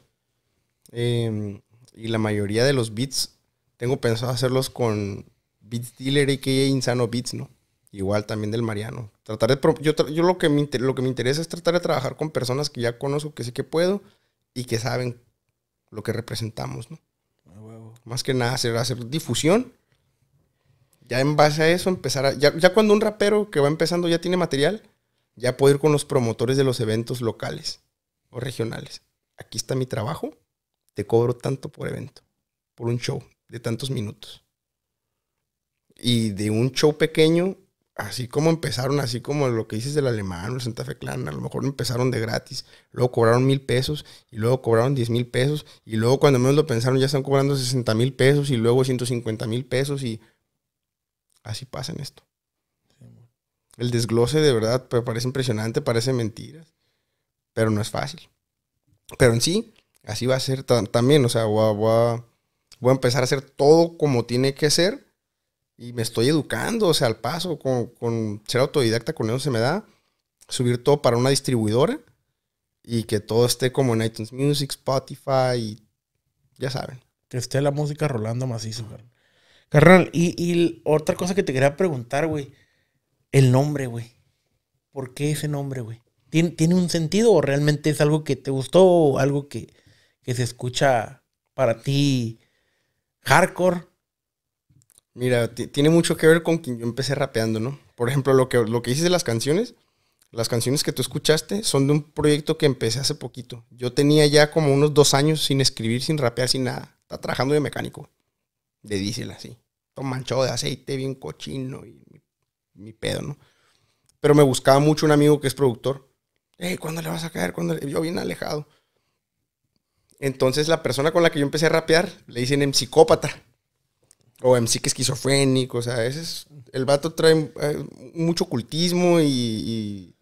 Speaker 2: Em, y la mayoría de los beats, tengo pensado hacerlos con Beats Dealer, a.k.a. Insano Beats, ¿no? Igual también del Mariano. Tratar de, yo, yo lo, que me lo que me interesa es tratar de trabajar con personas que ya conozco, que sé que puedo y que saben lo que representamos, ¿no? Ah, Más que nada hacer, hacer difusión. Ya en base a eso empezar a... Ya, ya cuando un rapero que va empezando ya tiene material, ya puedo ir con los promotores de los eventos locales o regionales. Aquí está mi trabajo, te cobro tanto por evento, por un show de tantos minutos. Y de un show pequeño, así como empezaron, así como lo que dices del alemán o el Santa Fe Clan, a lo mejor empezaron de gratis, luego cobraron mil pesos y luego cobraron diez mil pesos y luego cuando menos lo pensaron ya están cobrando sesenta mil pesos y luego ciento cincuenta mil pesos y así pasa en esto. El desglose de verdad parece impresionante, parece mentiras, pero no es fácil. Pero en sí, así va a ser también, o sea, voy a, voy, a, empezar a hacer todo como tiene que ser y me estoy educando, o sea, al paso, con, con ser autodidacta con eso se me da, subir todo para una distribuidora y que todo esté como en iTunes Music, Spotify, y
Speaker 1: ya saben. Que esté la música rolando macizo, carnal. y, y otra cosa que te quería preguntar, güey. El nombre, güey. ¿Por qué ese nombre, güey? ¿Tiene, un sentido o realmente es algo que te gustó o algo que, que se escucha para ti hardcore? Mira, tiene
Speaker 2: mucho que ver con quien yo empecé rapeando, ¿no? Por ejemplo, lo que, lo que hice de las canciones, las canciones que tú escuchaste son de un proyecto que empecé hace poquito. Yo tenía ya como unos dos años sin escribir, sin rapear, sin nada. Estaba trabajando de mecánico, de diésel así. Todo manchado de aceite, bien cochino y mi pedo, ¿no? Pero me buscaba mucho un amigo que es productor. ¿cuándo le vas a caer? Cuando Yo bien alejado. Entonces la persona con la que yo empecé a rapear le dicen en psicópata. O en que esquizofrénico, o sea, ese es, el vato trae eh, mucho ocultismo y,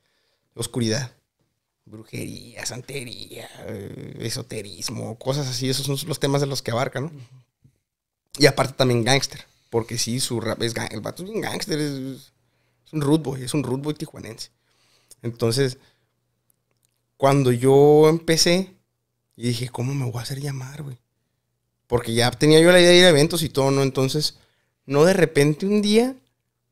Speaker 2: oscuridad. Brujería, santería, eh, esoterismo, cosas así, esos son los temas de los que abarca, ¿no? Y aparte también gángster, porque sí, su rap es, el vato es un gángster, un root boy, es un root boy tijuanense. Entonces, cuando yo empecé, y dije, ¿cómo me voy a hacer llamar, güey? Porque ya tenía yo la idea de ir a eventos y todo, ¿no? Entonces, no de repente un día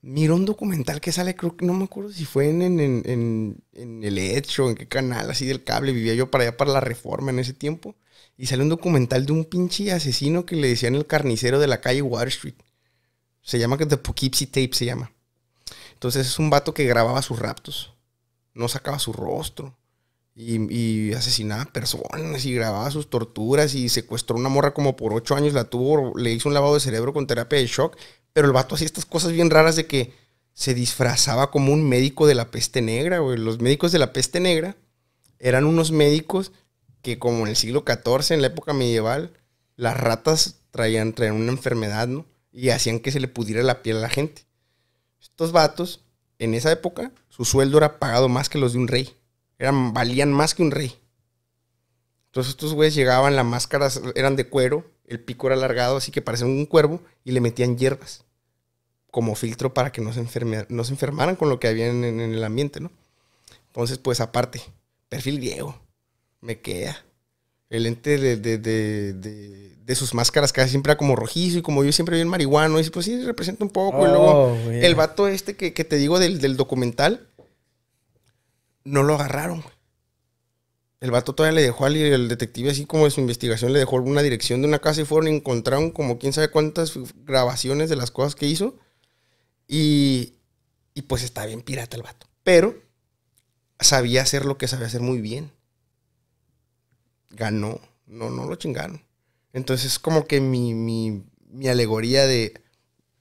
Speaker 2: miro un documental que sale, creo que no me acuerdo si fue en, en, en, el Hecho, en qué canal, así del cable, vivía yo para allá para la reforma en ese tiempo. Y sale un documental de un pinche asesino que le decían el carnicero de la calle Water Street. Se llama que The Poughkeepsie Tape, se llama. Entonces es un vato que grababa sus raptos, no sacaba su rostro. Y, asesinaba personas y grababa sus torturas y secuestró una morra como por ocho años, la tuvo, le hizo un lavado de cerebro con terapia de shock, pero el vato hacía estas cosas bien raras de que se disfrazaba como un médico de la peste negra, güey. Los médicos de la peste negra eran unos médicos que como en el siglo XIV, en la época medieval, las ratas traían, traían una enfermedad, ¿no? Y hacían que se le pudiera la piel a la gente. Estos vatos, en esa época, su sueldo era pagado más que los de un rey. Eran, valían más que un rey. Entonces estos güeyes llegaban, las máscaras eran de cuero, el pico era alargado, así que parecían un cuervo, y le metían hierbas como filtro para que no se, se enfermaran con lo que había en, el ambiente, ¿no? Entonces, pues aparte, perfil viejo, me queda el ente de, sus máscaras casi siempre era como rojizo y como yo siempre vi en marihuano. Y dice, pues sí, representa un poco. y luego oh, el vato este que, te digo del, documental, no lo agarraron. El vato todavía le dejó al el detective así como de su investigación, le dejó una dirección de una casa y fueron y encontraron como quién sabe cuántas grabaciones de las cosas que hizo. Y, y pues está bien pirata el vato. Pero sabía hacer lo que sabía hacer muy bien ganó, no, no lo chingaron. Entonces es como que mi, alegoría de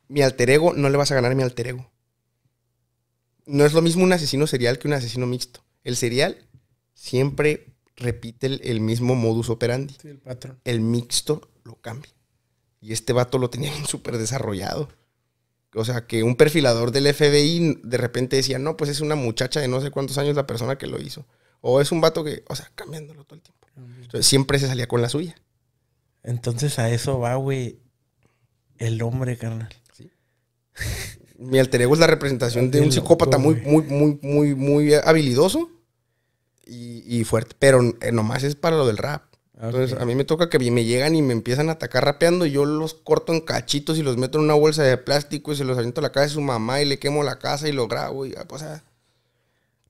Speaker 2: mi alter ego, no le vas a ganar a mi alter ego. No es lo mismo un asesino serial que un asesino mixto. El serial siempre repite el, mismo modus operandi. el patrón. El mixto lo cambia. Y este vato lo tenía bien súper desarrollado. O sea, que un perfilador del FBI de repente decía, no, pues es una muchacha de no sé cuántos años la persona que lo hizo. O es un vato que, o sea, cambiándolo todo el tiempo siempre se salía con la suya.
Speaker 1: Entonces a eso va, güey, el hombre, carnal. Sí. <laughs> Mi
Speaker 2: alter ego es la representación de un psicópata muy, muy, muy, muy, muy habilidoso y, fuerte. Pero eh, nomás es para lo del rap. Entonces, a mí me toca que me llegan y me empiezan a atacar rapeando yo los corto en cachitos y los meto en una bolsa de plástico y se los aviento a la casa de su mamá y le quemo la casa y lo grabo y, ah, pues, o ah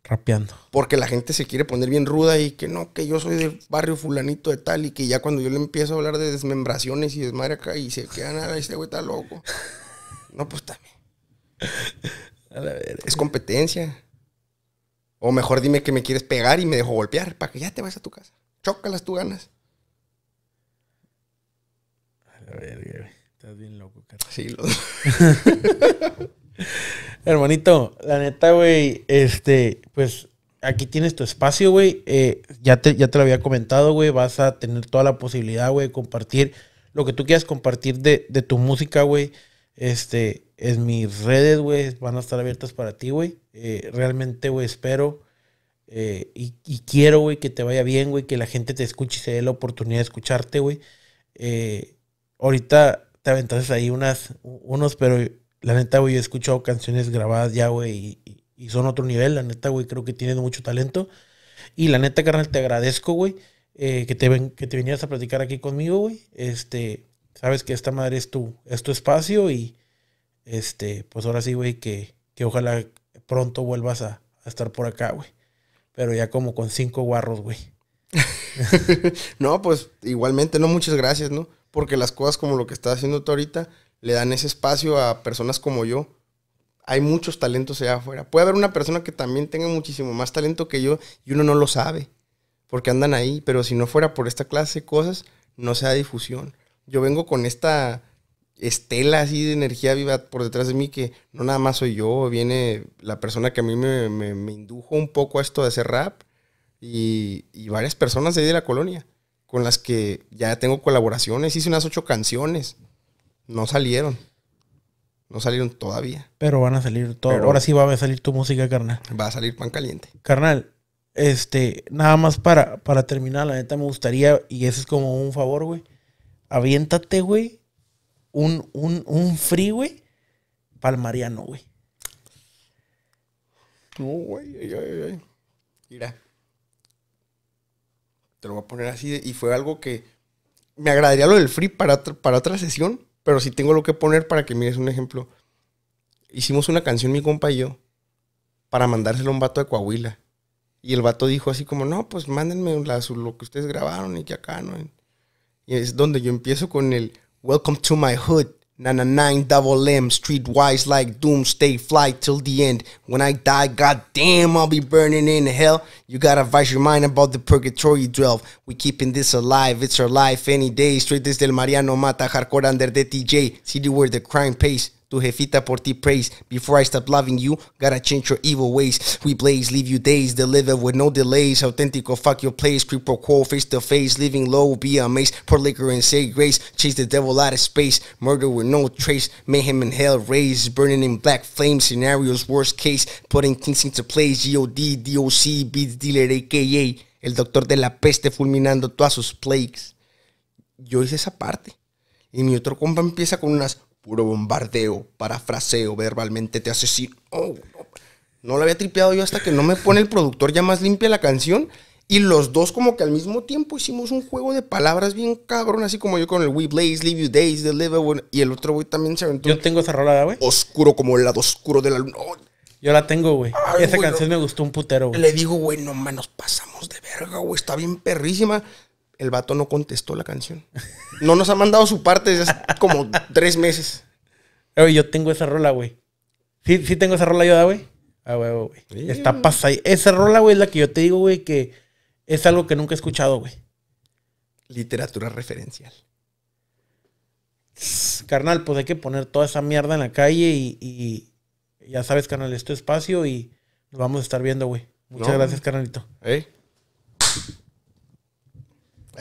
Speaker 2: rapeando. Porque la gente se quiere poner bien ruda y que no, que yo soy de barrio fulanito de tal y que ya cuando yo le empiezo a hablar de desmembraciones y desmadre acá y se queda nada, ah, este güey está loco. <laughs> No, pues también. A la Es competencia. O mejor dime que me quieres pegar y me dejo golpear para que ya te vas a tu casa. Chócalas tú ganas.
Speaker 1: A la verga, Estás bien loco, cara. Sí, lo <laughs> Hermanito, la neta, güey, este, pues aquí tienes tu espacio, güey. Eh, ya, te, ya te lo había comentado, güey. Vas a tener toda la posibilidad, güey, de compartir lo que tú quieras compartir de, tu música, güey. Este, es mis redes, güey, van a estar abiertas para ti, güey. Eh, realmente, güey, espero eh, y, quiero, güey, que te vaya bien, güey, que la gente te escuche y se dé la oportunidad de escucharte, güey. ahorita te aventas ahí unas, unos, pero la neta, güey, he escuchado canciones grabadas ya, güey, y, son otro nivel. La neta, güey, creo que tiene mucho talento. Y la neta, carnal, te agradezco, güey, eh, que, te, que te vinieras a platicar aquí conmigo, güey. Este, sabes que esta madre es tu, es tu espacio y, este, pues ahora sí, güey, que, ojalá pronto vuelvas a, a estar por acá, güey. Pero ya como con cinco guarros, güey.
Speaker 2: <laughs> no, pues igualmente, no, muchas gracias, ¿no? Porque las cosas como lo que estás haciendo tú ahorita, le dan ese espacio a personas como yo. Hay muchos talentos allá afuera. Puede haber una persona que también tenga muchísimo más talento que yo y uno no lo sabe, porque andan ahí, pero si no fuera por esta clase de cosas, no se difusión. Yo vengo con esta estela así de energía viva por detrás de mí que no nada más soy yo, viene la persona que a mí me, indujo un poco a esto de hacer rap y, y varias personas de ahí de la colonia con las que ya tengo colaboraciones, hice unas ocho canciones. No salieron. No salieron
Speaker 1: todavía. Pero van a salir todo. Ahora sí va a salir tu música, carnal. Va a salir pan caliente. Carnal, este, nada más para, para terminar, la neta me gustaría, y eso es como un favor, güey. Aviéntate, güey, un, un, un free, güey, palmariano, güey. No,
Speaker 2: güey, ay, ay, ay. Mira. Te lo voy a poner así, y fue algo que me agradaría lo del free para, para otra sesión. Pero si tengo lo que poner para que mires un ejemplo. Hicimos una canción, mi compa y yo, para mandárselo a un vato de Coahuila. Y el vato dijo así como, no, pues mándenme lo que ustedes grabaron y que acá, ¿no? Y es donde yo empiezo con el Welcome to my hood. 99 double M, streetwise like doomsday, fly till the end. When I die, goddamn, I'll be burning in hell. You gotta advise your mind about the purgatory dwell. We keeping this alive, it's our life any day. Straight desde el Mariano Mata, hardcore under the See city where the crime pays. To jefita por ti praise. Before I stop loving you, gotta change your evil ways. We blaze, leave you days, deliver with no delays. Authentical, fuck your place. Creep or quo, face to face. Living low, be amazed. Pour liquor and say grace. Chase the devil out of space. Murder with no trace. Mayhem in hell rays. Burning in black flames. Scenarios, worst case. Putting things into place. G.O.D., D.O.C., Beats Dealer, a.k.a. El Doctor de la Peste fulminando todas sus plagues. Yo hice esa parte. Y mi otro compa empieza con unas puro bombardeo, parafraseo, verbalmente te asesino. Oh, no, no la había tripeado yo hasta que no me pone el productor ya más limpia la canción. Y los dos como que al mismo tiempo hicimos un juego de palabras bien cabrón, así como yo con el We Blaze, Leave You Days, Deliver, bueno, y el otro güey también se aventó.
Speaker 1: Yo tengo esa rola, güey. Oscuro
Speaker 2: como el lado oscuro de la luna. Oh. Yo la tengo, güey. Esa canción
Speaker 1: me gustó un putero, güey. Le digo, güey,
Speaker 2: no, man, nos pasamos de verga, güey. Está bien perrísima el vato no contestó la canción. No nos ha mandado su parte desde hace como tres meses. Oye, yo tengo esa rola, güey.
Speaker 1: Sí, sí tengo esa rola ayuda, ah, güey. Ah, güey, güey. Está pasada. Esa rola, güey, es la que yo te digo, güey, que es algo que nunca he escuchado, güey. Literatura referencial. Carnal, pues hay que poner toda esa mierda en la calle y, ya sabes, carnal, es espacio y nos vamos a estar viendo, güey. Muchas gracias, carnalito.
Speaker 2: ¿Eh?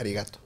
Speaker 2: Arigato.